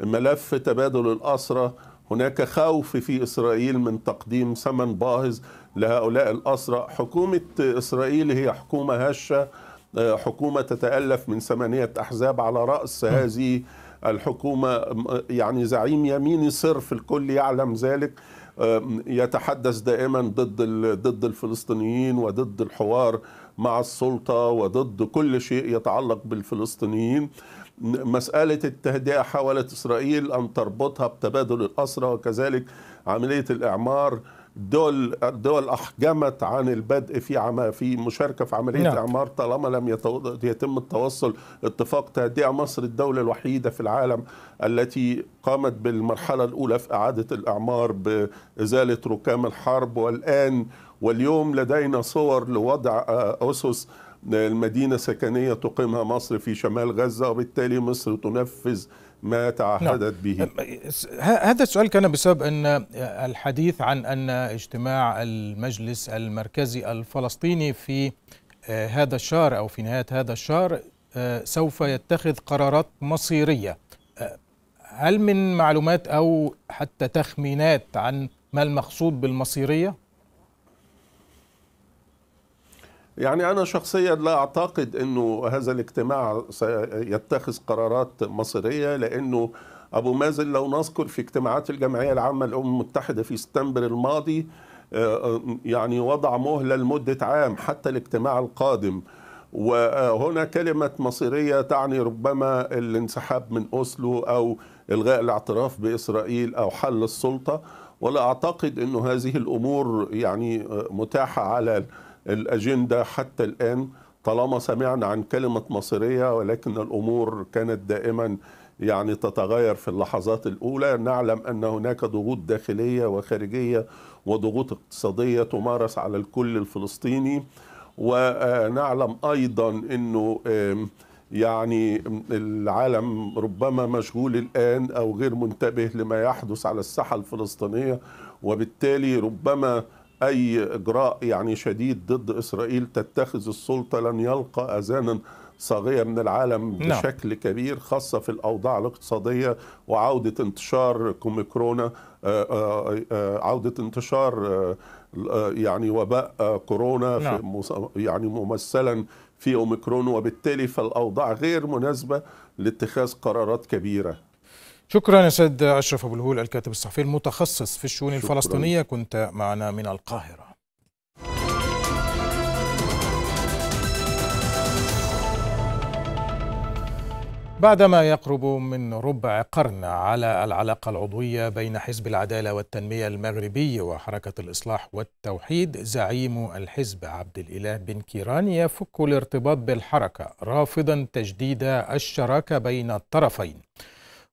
ملف تبادل الأسرة هناك خوف في إسرائيل من تقديم ثمن باهظ لهؤلاء الأسرى حكومة إسرائيل هي حكومة هشة آه، حكومة تتألف من ثمانية أحزاب على رأس هذه الحكومة يعني زعيم يميني صرف الكل يعلم ذلك آه، يتحدث دائما ضد ضد الفلسطينيين وضد الحوار مع السلطه وضد كل شيء يتعلق بالفلسطينيين مساله التهدئه حاولت اسرائيل ان تربطها بتبادل الاسرى وكذلك عمليه الاعمار دول الدول احجمت عن البدء في عم في مشاركه في عمليه نعم. اعمار طالما لم يتم التوصل اتفاق تهدئه مصر الدوله الوحيده في العالم التي قامت بالمرحله الاولى في اعاده الاعمار بازاله ركام الحرب والان واليوم لدينا صور لوضع آه، اسس المدينه السكنيه تقيمها مصر في شمال غزه وبالتالي مصر تنفذ ما تعهدت نعم. به هذا السؤال كان بسبب أن الحديث عن أن اجتماع المجلس المركزي الفلسطيني في آه، هذا الشهر أو في نهاية هذا الشهر آه، سوف يتخذ قرارات مصيرية آه، هل من معلومات أو حتى تخمينات عن ما المقصود بالمصيرية؟ يعني أنا شخصيا لا أعتقد أنه هذا الاجتماع سيتخذ قرارات مصيرية لأنه أبو مازن لو نذكر في اجتماعات الجمعية العامة للأمم المتحدة في سبتمبر الماضي آه، آه، يعني وضع مهلة لمدة عام حتى الاجتماع القادم وهنا كلمة مصيرية تعني ربما الانسحاب من أوسلو أو إلغاء الاعتراف بإسرائيل أو حل السلطة ولا أعتقد أن هذه الأمور يعني آه، متاحة على الأجندة حتى الآن طالما سمعنا عن كلمة مصيرية ولكن الأمور كانت دائما يعني تتغير في اللحظات الأولى نعلم أن هناك ضغوط داخلية وخارجية وضغوط اقتصادية تمارس على الكل الفلسطيني ونعلم أيضا أنه يعني العالم ربما مشغول الآن أو غير منتبه لما يحدث على الساحة الفلسطينية وبالتالي ربما أي إجراء يعني شديد ضد إسرائيل تتخذ السلطة لن يلقى أذانا صاغية من العالم نعم. بشكل كبير خاصة في الأوضاع الاقتصادية وعودة انتشار كوميكرونا آه، آه، آه، عودة انتشار يعني وباء كورونا نعم. يعني ممثلا في أوميكرون وبالتالي فالأوضاع غير مناسبة لاتخاذ قرارات كبيرة شكرا يا سيد أشرف أبو الهول الكاتب الصحفي المتخصص في الشؤون الفلسطينية كنت معنا من القاهرة بعدما يقرب من ربع قرن على العلاقة العضوية بين حزب العدالة والتنمية المغربي وحركة الإصلاح والتوحيد زعيم الحزب عبد الإله بن كيران يفك الارتباط بالحركة رافضا تجديد الشراكة بين الطرفين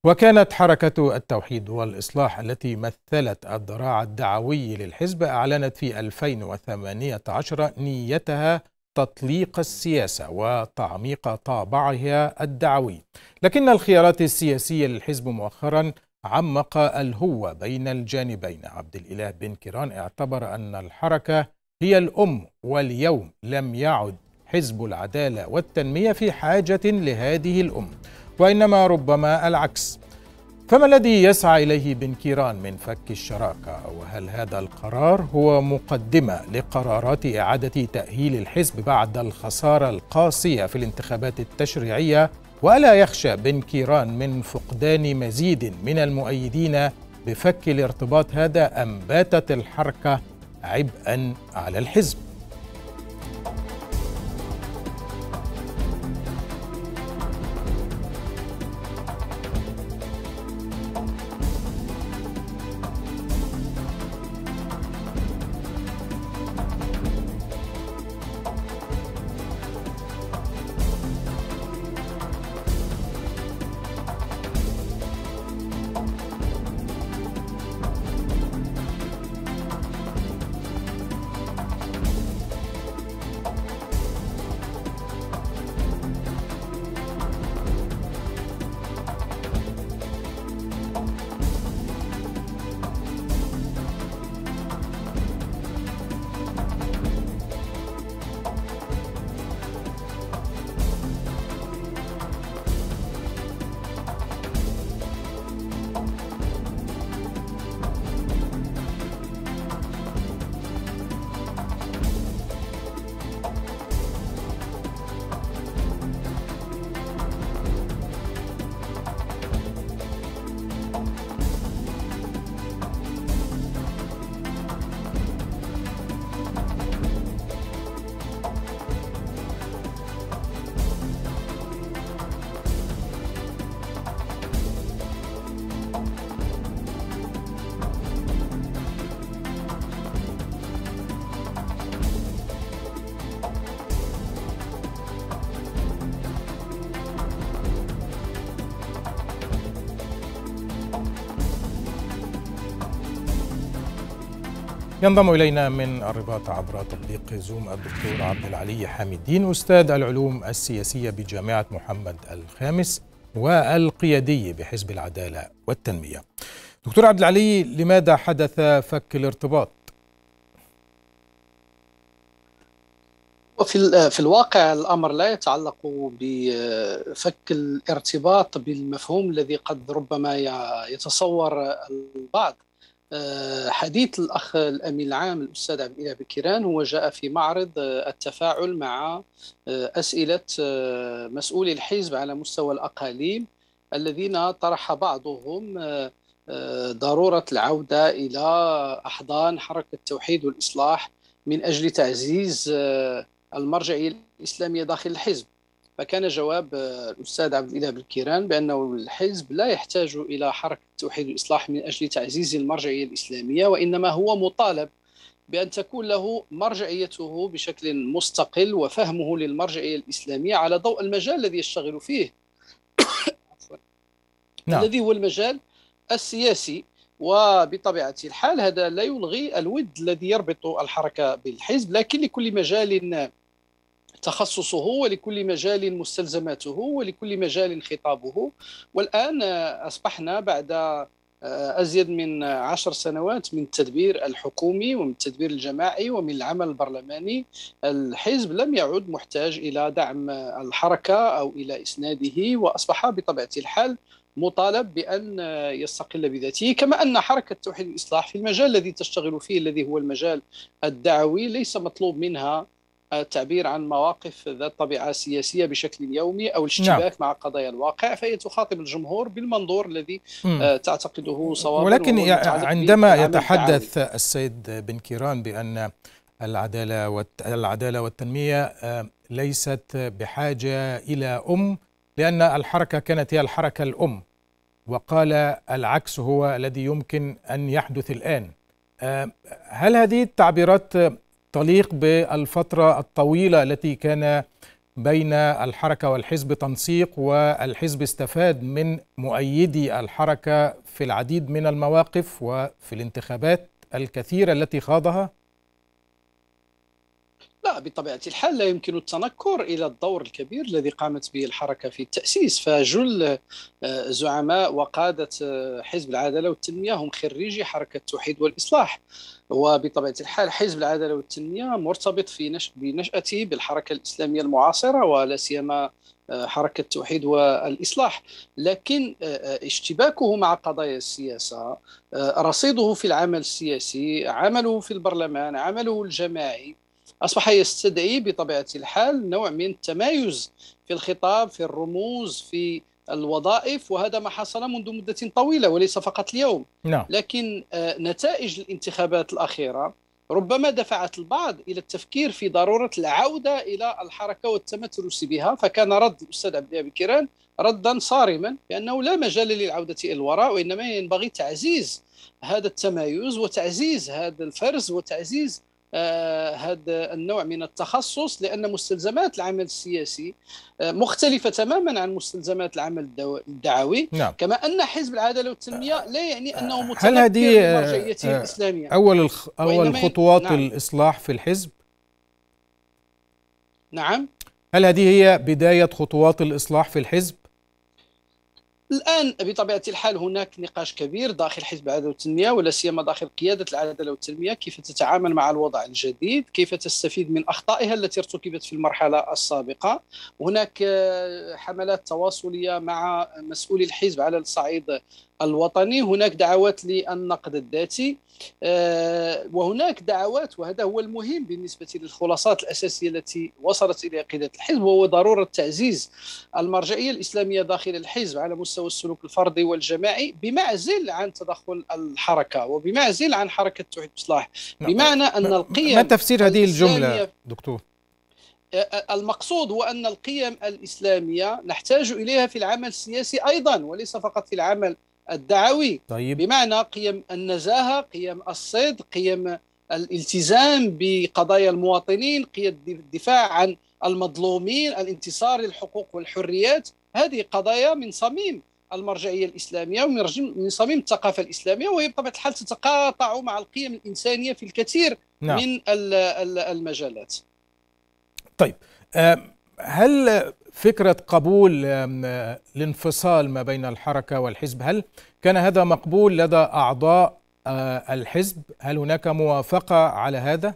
وكانت حركة التوحيد والإصلاح التي مثلت الذراع الدعوي للحزب أعلنت في 2018 نيتها تطليق السياسة وتعميق طابعها الدعوي لكن الخيارات السياسية للحزب مؤخرا عمق الهوة بين الجانبين عبد الإله بن كيران اعتبر أن الحركة هي الأم واليوم لم يعد حزب العدالة والتنمية في حاجة لهذه الأم وإنما ربما العكس فما الذي يسعى إليه بن كيران من فك الشراكة وهل هذا القرار هو مقدمة لقرارات إعادة تأهيل الحزب بعد الخسارة القاسية في الانتخابات التشريعية وألا يخشى بن كيران من فقدان مزيد من المؤيدين بفك الارتباط هذا أم باتت الحركة عبئا على الحزب ينضم إلينا من الرباط عبر تطبيق زوم الدكتور عبد العلي حامدين أستاذ العلوم السياسية بجامعة محمد الخامس والقيادي بحزب العدالة والتنمية دكتور عبد العلي لماذا حدث فك الارتباط؟ وفي في الواقع الامر لا يتعلق بفك الارتباط بالمفهوم الذي قد ربما يتصور البعض آه، حديث الاخ الامين العام الاستاذ عبد الاله بكيران هو جاء في معرض آه، التفاعل مع آه، اسئله مسؤولي الحزب على مستوى الاقاليم الذين طرح بعضهم ضروره العوده الى احضان حركه التوحيد والاصلاح من اجل تعزيز المرجعيه الاسلاميه داخل الحزب فكان جواب آه، الاستاذ عبد الاله بالكيران بانه الحزب لا يحتاج الى حركه توحيد والاصلاح من اجل تعزيز المرجعيه الاسلاميه وانما هو مطالب بان تكون له مرجعيته بشكل مستقل وفهمه للمرجعيه الاسلاميه على ضوء المجال الذي يشتغل فيه نعم. الذي هو المجال السياسي وبطبيعه الحال هذا لا يلغي الود الذي يربط الحركه بالحزب لكن لكل مجال تخصصه ولكل مجال مستلزماته ولكل مجال خطابه والآن أصبحنا بعد آه، أزيد من عشر سنوات من التدبير الحكومي ومن التدبير الجماعي ومن العمل البرلماني الحزب لم يعد محتاج إلى دعم الحركة أو إلى إسناده وأصبح بطبيعة الحال مطالب بأن يستقل بذاته كما أن حركة توحيد الإصلاح في المجال الذي تشتغل فيه الذي هو المجال الدعوي ليس مطلوب منها التعبير عن مواقف ذات طبيعه سياسيه بشكل يومي او نعم. الاشتباك نعم. مع قضايا الواقع فهي تخاطب الجمهور بالمنظور الذي آه، تعتقده صواب ولكن عندما يتحدث العالي. السيد بن كيران بان العداله والت... العداله والتنميه آه، ليست بحاجه الى ام لان الحركه كانت هي الحركه الام وقال العكس هو الذي يمكن ان يحدث الان آه، هل هذه التعبيرات تليق بالفترة الطويلة التي كان بين الحركة والحزب تنسيق والحزب استفاد من مؤيدي الحركة في العديد من المواقف وفي الانتخابات الكثيرة التي خاضها لا بطبيعة الحال لا يمكن التنكر إلى الدور الكبير الذي قامت به الحركة في التأسيس فجل آه، زعماء وقادة آه، حزب العدالة والتنمية هم خريجي حركة التوحيد والإصلاح وبطبيعة الحال حزب العدالة والتنمية مرتبط في نش... بنشأته بالحركة الإسلامية المعاصرة ولا سيما آه، حركة التوحيد والإصلاح لكن اشتباكه مع قضايا السياسة رصيده في العمل السياسي عمله في البرلمان عمله الجماعي أصبح يستدعي بطبيعة الحال نوع من التمايز في الخطاب في الرموز في الوظائف وهذا ما حصل منذ مدة طويلة وليس فقط اليوم لا. نعم. لكن آه، نتائج الانتخابات الأخيرة ربما دفعت البعض إلى التفكير في ضرورة العودة إلى الحركة والتمترس بها فكان رد الأستاذ عبد الوهاب كيران ردا صارما بأنه لا مجال للعودة إلى الوراء وإنما ينبغي تعزيز هذا التمايز وتعزيز هذا الفرز وتعزيز هذا آه، النوع من التخصص لان مستلزمات العمل السياسي آه، مختلفه تماما عن مستلزمات العمل الدعوي نعم. كما ان حزب العداله والتنميه لا يعني انه متمكن هل هذه آه، الاسلاميه اول الخ... اول خطوات نعم. الاصلاح في الحزب نعم هل هذه هي بدايه خطوات الاصلاح في الحزب الان بطبيعه الحال هناك نقاش كبير داخل حزب العداله والتنميه ولا سيما داخل قياده العداله والتنميه كيف تتعامل مع الوضع الجديد كيف تستفيد من اخطائها التي ارتكبت في المرحله السابقه هناك آه، حملات تواصليه مع مسؤولي الحزب على الصعيد الوطني هناك دعوات للنقد الذاتي آه، وهناك دعوات وهذا هو المهم بالنسبة للخلاصات الأساسية التي وصلت إلى قيادة الحزب وهو ضرورة تعزيز المرجعية الإسلامية داخل الحزب على مستوى السلوك الفردي والجماعي بمعزل عن تدخل الحركة وبمعزل عن حركة توحيد الإصلاح نعم. بمعنى أن القيم ما تفسير هذه الجملة دكتور؟ آه، آه، المقصود هو ان القيم الاسلاميه نحتاج اليها في العمل السياسي ايضا وليس فقط في العمل الدعوي طيب. بمعنى قيم النزاهة قيم الصدق قيم الالتزام بقضايا المواطنين قيم الدفاع عن المظلومين الانتصار للحقوق والحريات هذه قضايا من صميم المرجعية الإسلامية ومن صميم الثقافة الإسلامية وهي بطبيعة الحال تتقاطع مع القيم الإنسانية في الكثير نعم. من المجالات طيب آه، هل فكرة قبول الانفصال ما بين الحركة والحزب هل كان هذا مقبول لدى أعضاء آه، الحزب هل هناك موافقة على هذا؟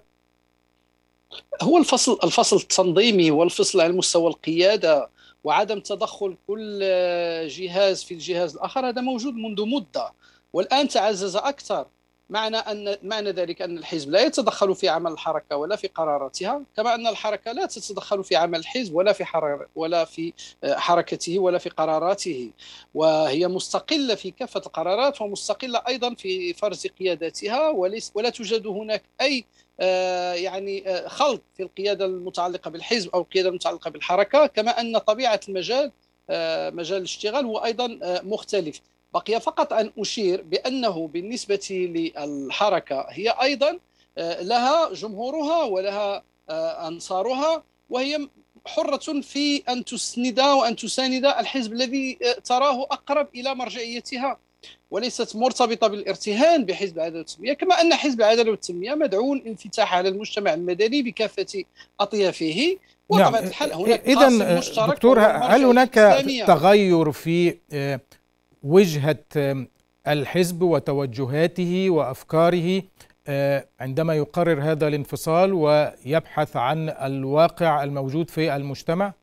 هو الفصل الفصل التنظيمي والفصل على مستوى القيادة وعدم تدخل كل آه، جهاز في الجهاز الآخر هذا موجود منذ مدة والآن تعزز أكثر معنى ان معنى ذلك ان الحزب لا يتدخل في عمل الحركه ولا في قراراتها كما ان الحركه لا تتدخل في عمل الحزب ولا في حرار ولا في آه، حركته ولا في قراراته وهي مستقله في كافه القرارات ومستقله ايضا في فرز قياداتها وليس ولا توجد هناك اي آه، يعني آه، خلط في القياده المتعلقه بالحزب او القياده المتعلقه بالحركه كما ان طبيعه المجال مجال الاشتغال هو ايضا مختلف بقي فقط ان اشير بانه بالنسبه للحركه هي ايضا آه، لها جمهورها ولها آه، انصارها وهي حرة في أن تسند وأن تساند الحزب الذي آه، تراه أقرب إلى مرجعيتها وليست مرتبطة بالارتهان بحزب العداله والتنمية كما أن حزب العداله والتنمية مدعو الانفتاح على المجتمع المدني بكافة أطيافه وطبعا نعم. الحال هناك إذا دكتور هل هناك تغير في وجهه الحزب وتوجهاته وافكاره آه، عندما يقرر هذا الانفصال ويبحث عن الواقع الموجود في المجتمع؟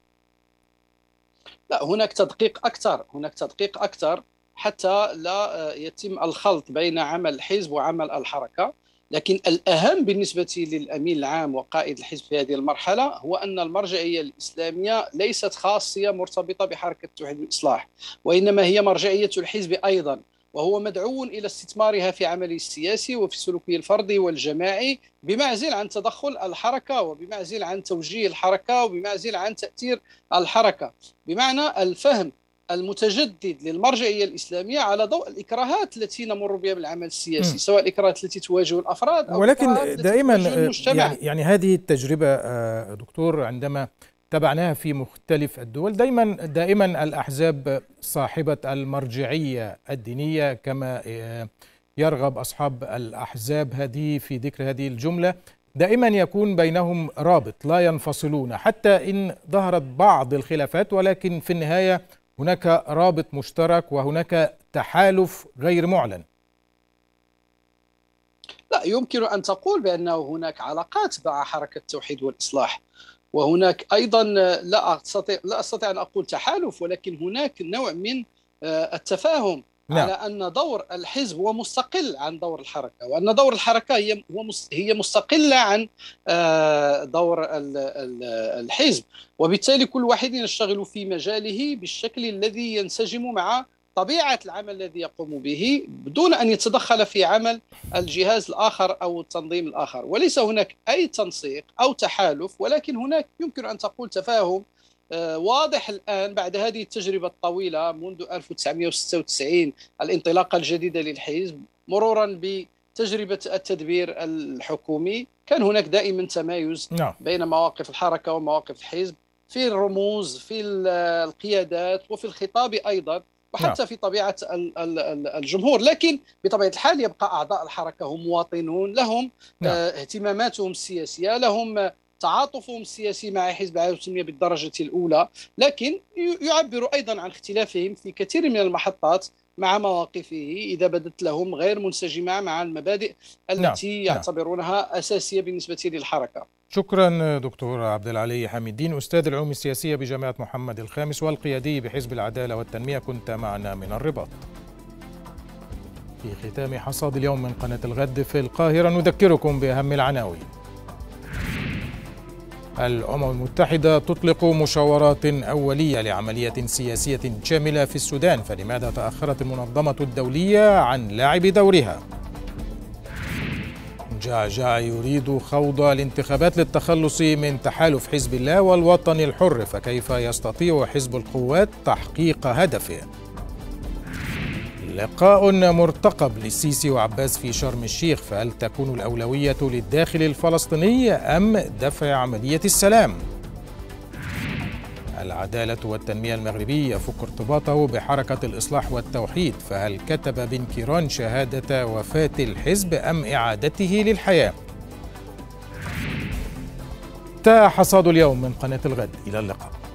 لا هناك تدقيق اكثر، هناك تدقيق اكثر حتى لا آه، يتم الخلط بين عمل الحزب وعمل الحركه. لكن الأهم بالنسبة للأمين العام وقائد الحزب في هذه المرحلة هو أن المرجعية الإسلامية ليست خاصية مرتبطة بحركة التوحيد والإصلاح وإنما هي مرجعية الحزب أيضا وهو مدعو إلى استثمارها في عمله السياسي وفي سلوكه الفردي والجماعي بمعزل عن تدخل الحركة وبمعزل عن توجيه الحركة وبمعزل عن تأثير الحركة بمعنى الفهم المتجدد للمرجعيه الاسلاميه على ضوء الاكراهات التي نمر بها بالعمل السياسي م. سواء الاكراهات التي تواجه الافراد أو ولكن دائما آه، يعني, يعني هذه التجربه آه، دكتور عندما تبعناها في مختلف الدول دائما دائما الاحزاب صاحبه المرجعيه الدينيه كما آه، يرغب اصحاب الاحزاب هذه في ذكر هذه الجمله دائما يكون بينهم رابط لا ينفصلون حتى ان ظهرت بعض الخلافات ولكن في النهايه هناك رابط مشترك وهناك تحالف غير معلن لا يمكن ان تقول بانه هناك علاقات مع حركه التوحيد والاصلاح وهناك ايضا لا استطيع لا استطيع ان اقول تحالف ولكن هناك نوع من آه، التفاهم نعم. على ان دور الحزب هو مستقل عن دور الحركه وان دور الحركه هي هي مستقله عن آه، دور الحزب وبالتالي كل واحد يشتغل في مجاله بالشكل الذي ينسجم مع طبيعه العمل الذي يقوم به دون ان يتدخل في عمل الجهاز الاخر او التنظيم الاخر وليس هناك اي تنسيق او تحالف ولكن هناك يمكن ان تقول تفاهم آه، واضح الان بعد هذه التجربه الطويله منذ 1996 الانطلاقه الجديده للحزب مرورا بتجربه التدبير الحكومي كان هناك دائما تمايز نعم. بين مواقف الحركه ومواقف الحزب في الرموز في القيادات وفي الخطاب ايضا وحتى نعم. في طبيعه الجمهور لكن بطبيعه الحال يبقى اعضاء الحركه هم مواطنون لهم نعم. آه، اهتماماتهم السياسيه لهم آه، تعاطفهم السياسي مع حزب العداله والتنميه بالدرجه الاولى لكن يعبر ايضا عن اختلافهم في كثير من المحطات مع مواقفه اذا بدت لهم غير منسجمه مع المبادئ نعم، التي نعم. يعتبرونها اساسيه بالنسبه للحركه. شكرا دكتور عبد العلي حميد الدين استاذ العلوم السياسيه بجامعه محمد الخامس والقيادي بحزب العداله والتنميه كنت معنا من الرباط. في ختام حصاد اليوم من قناه الغد في القاهره نذكركم باهم العناوين. الأمم المتحدة تطلق مشاورات أولية لعملية سياسية شاملة في السودان فلماذا تأخرت المنظمة الدولية عن لعب دورها؟ جعجع يريد خوض الانتخابات للتخلص من تحالف حزب الله والوطن الحر فكيف يستطيع حزب القوات تحقيق هدفه؟ لقاء مرتقب للسيسي وعباس في شرم الشيخ فهل تكون الأولوية للداخل الفلسطيني أم دفع عملية السلام؟ العدالة والتنمية المغربي يفك ارتباطه بحركة الإصلاح والتوحيد فهل كتب بن كيران شهادة وفاة الحزب أم إعادته للحياة؟ انتهى حصاد اليوم من قناة الغد إلى اللقاء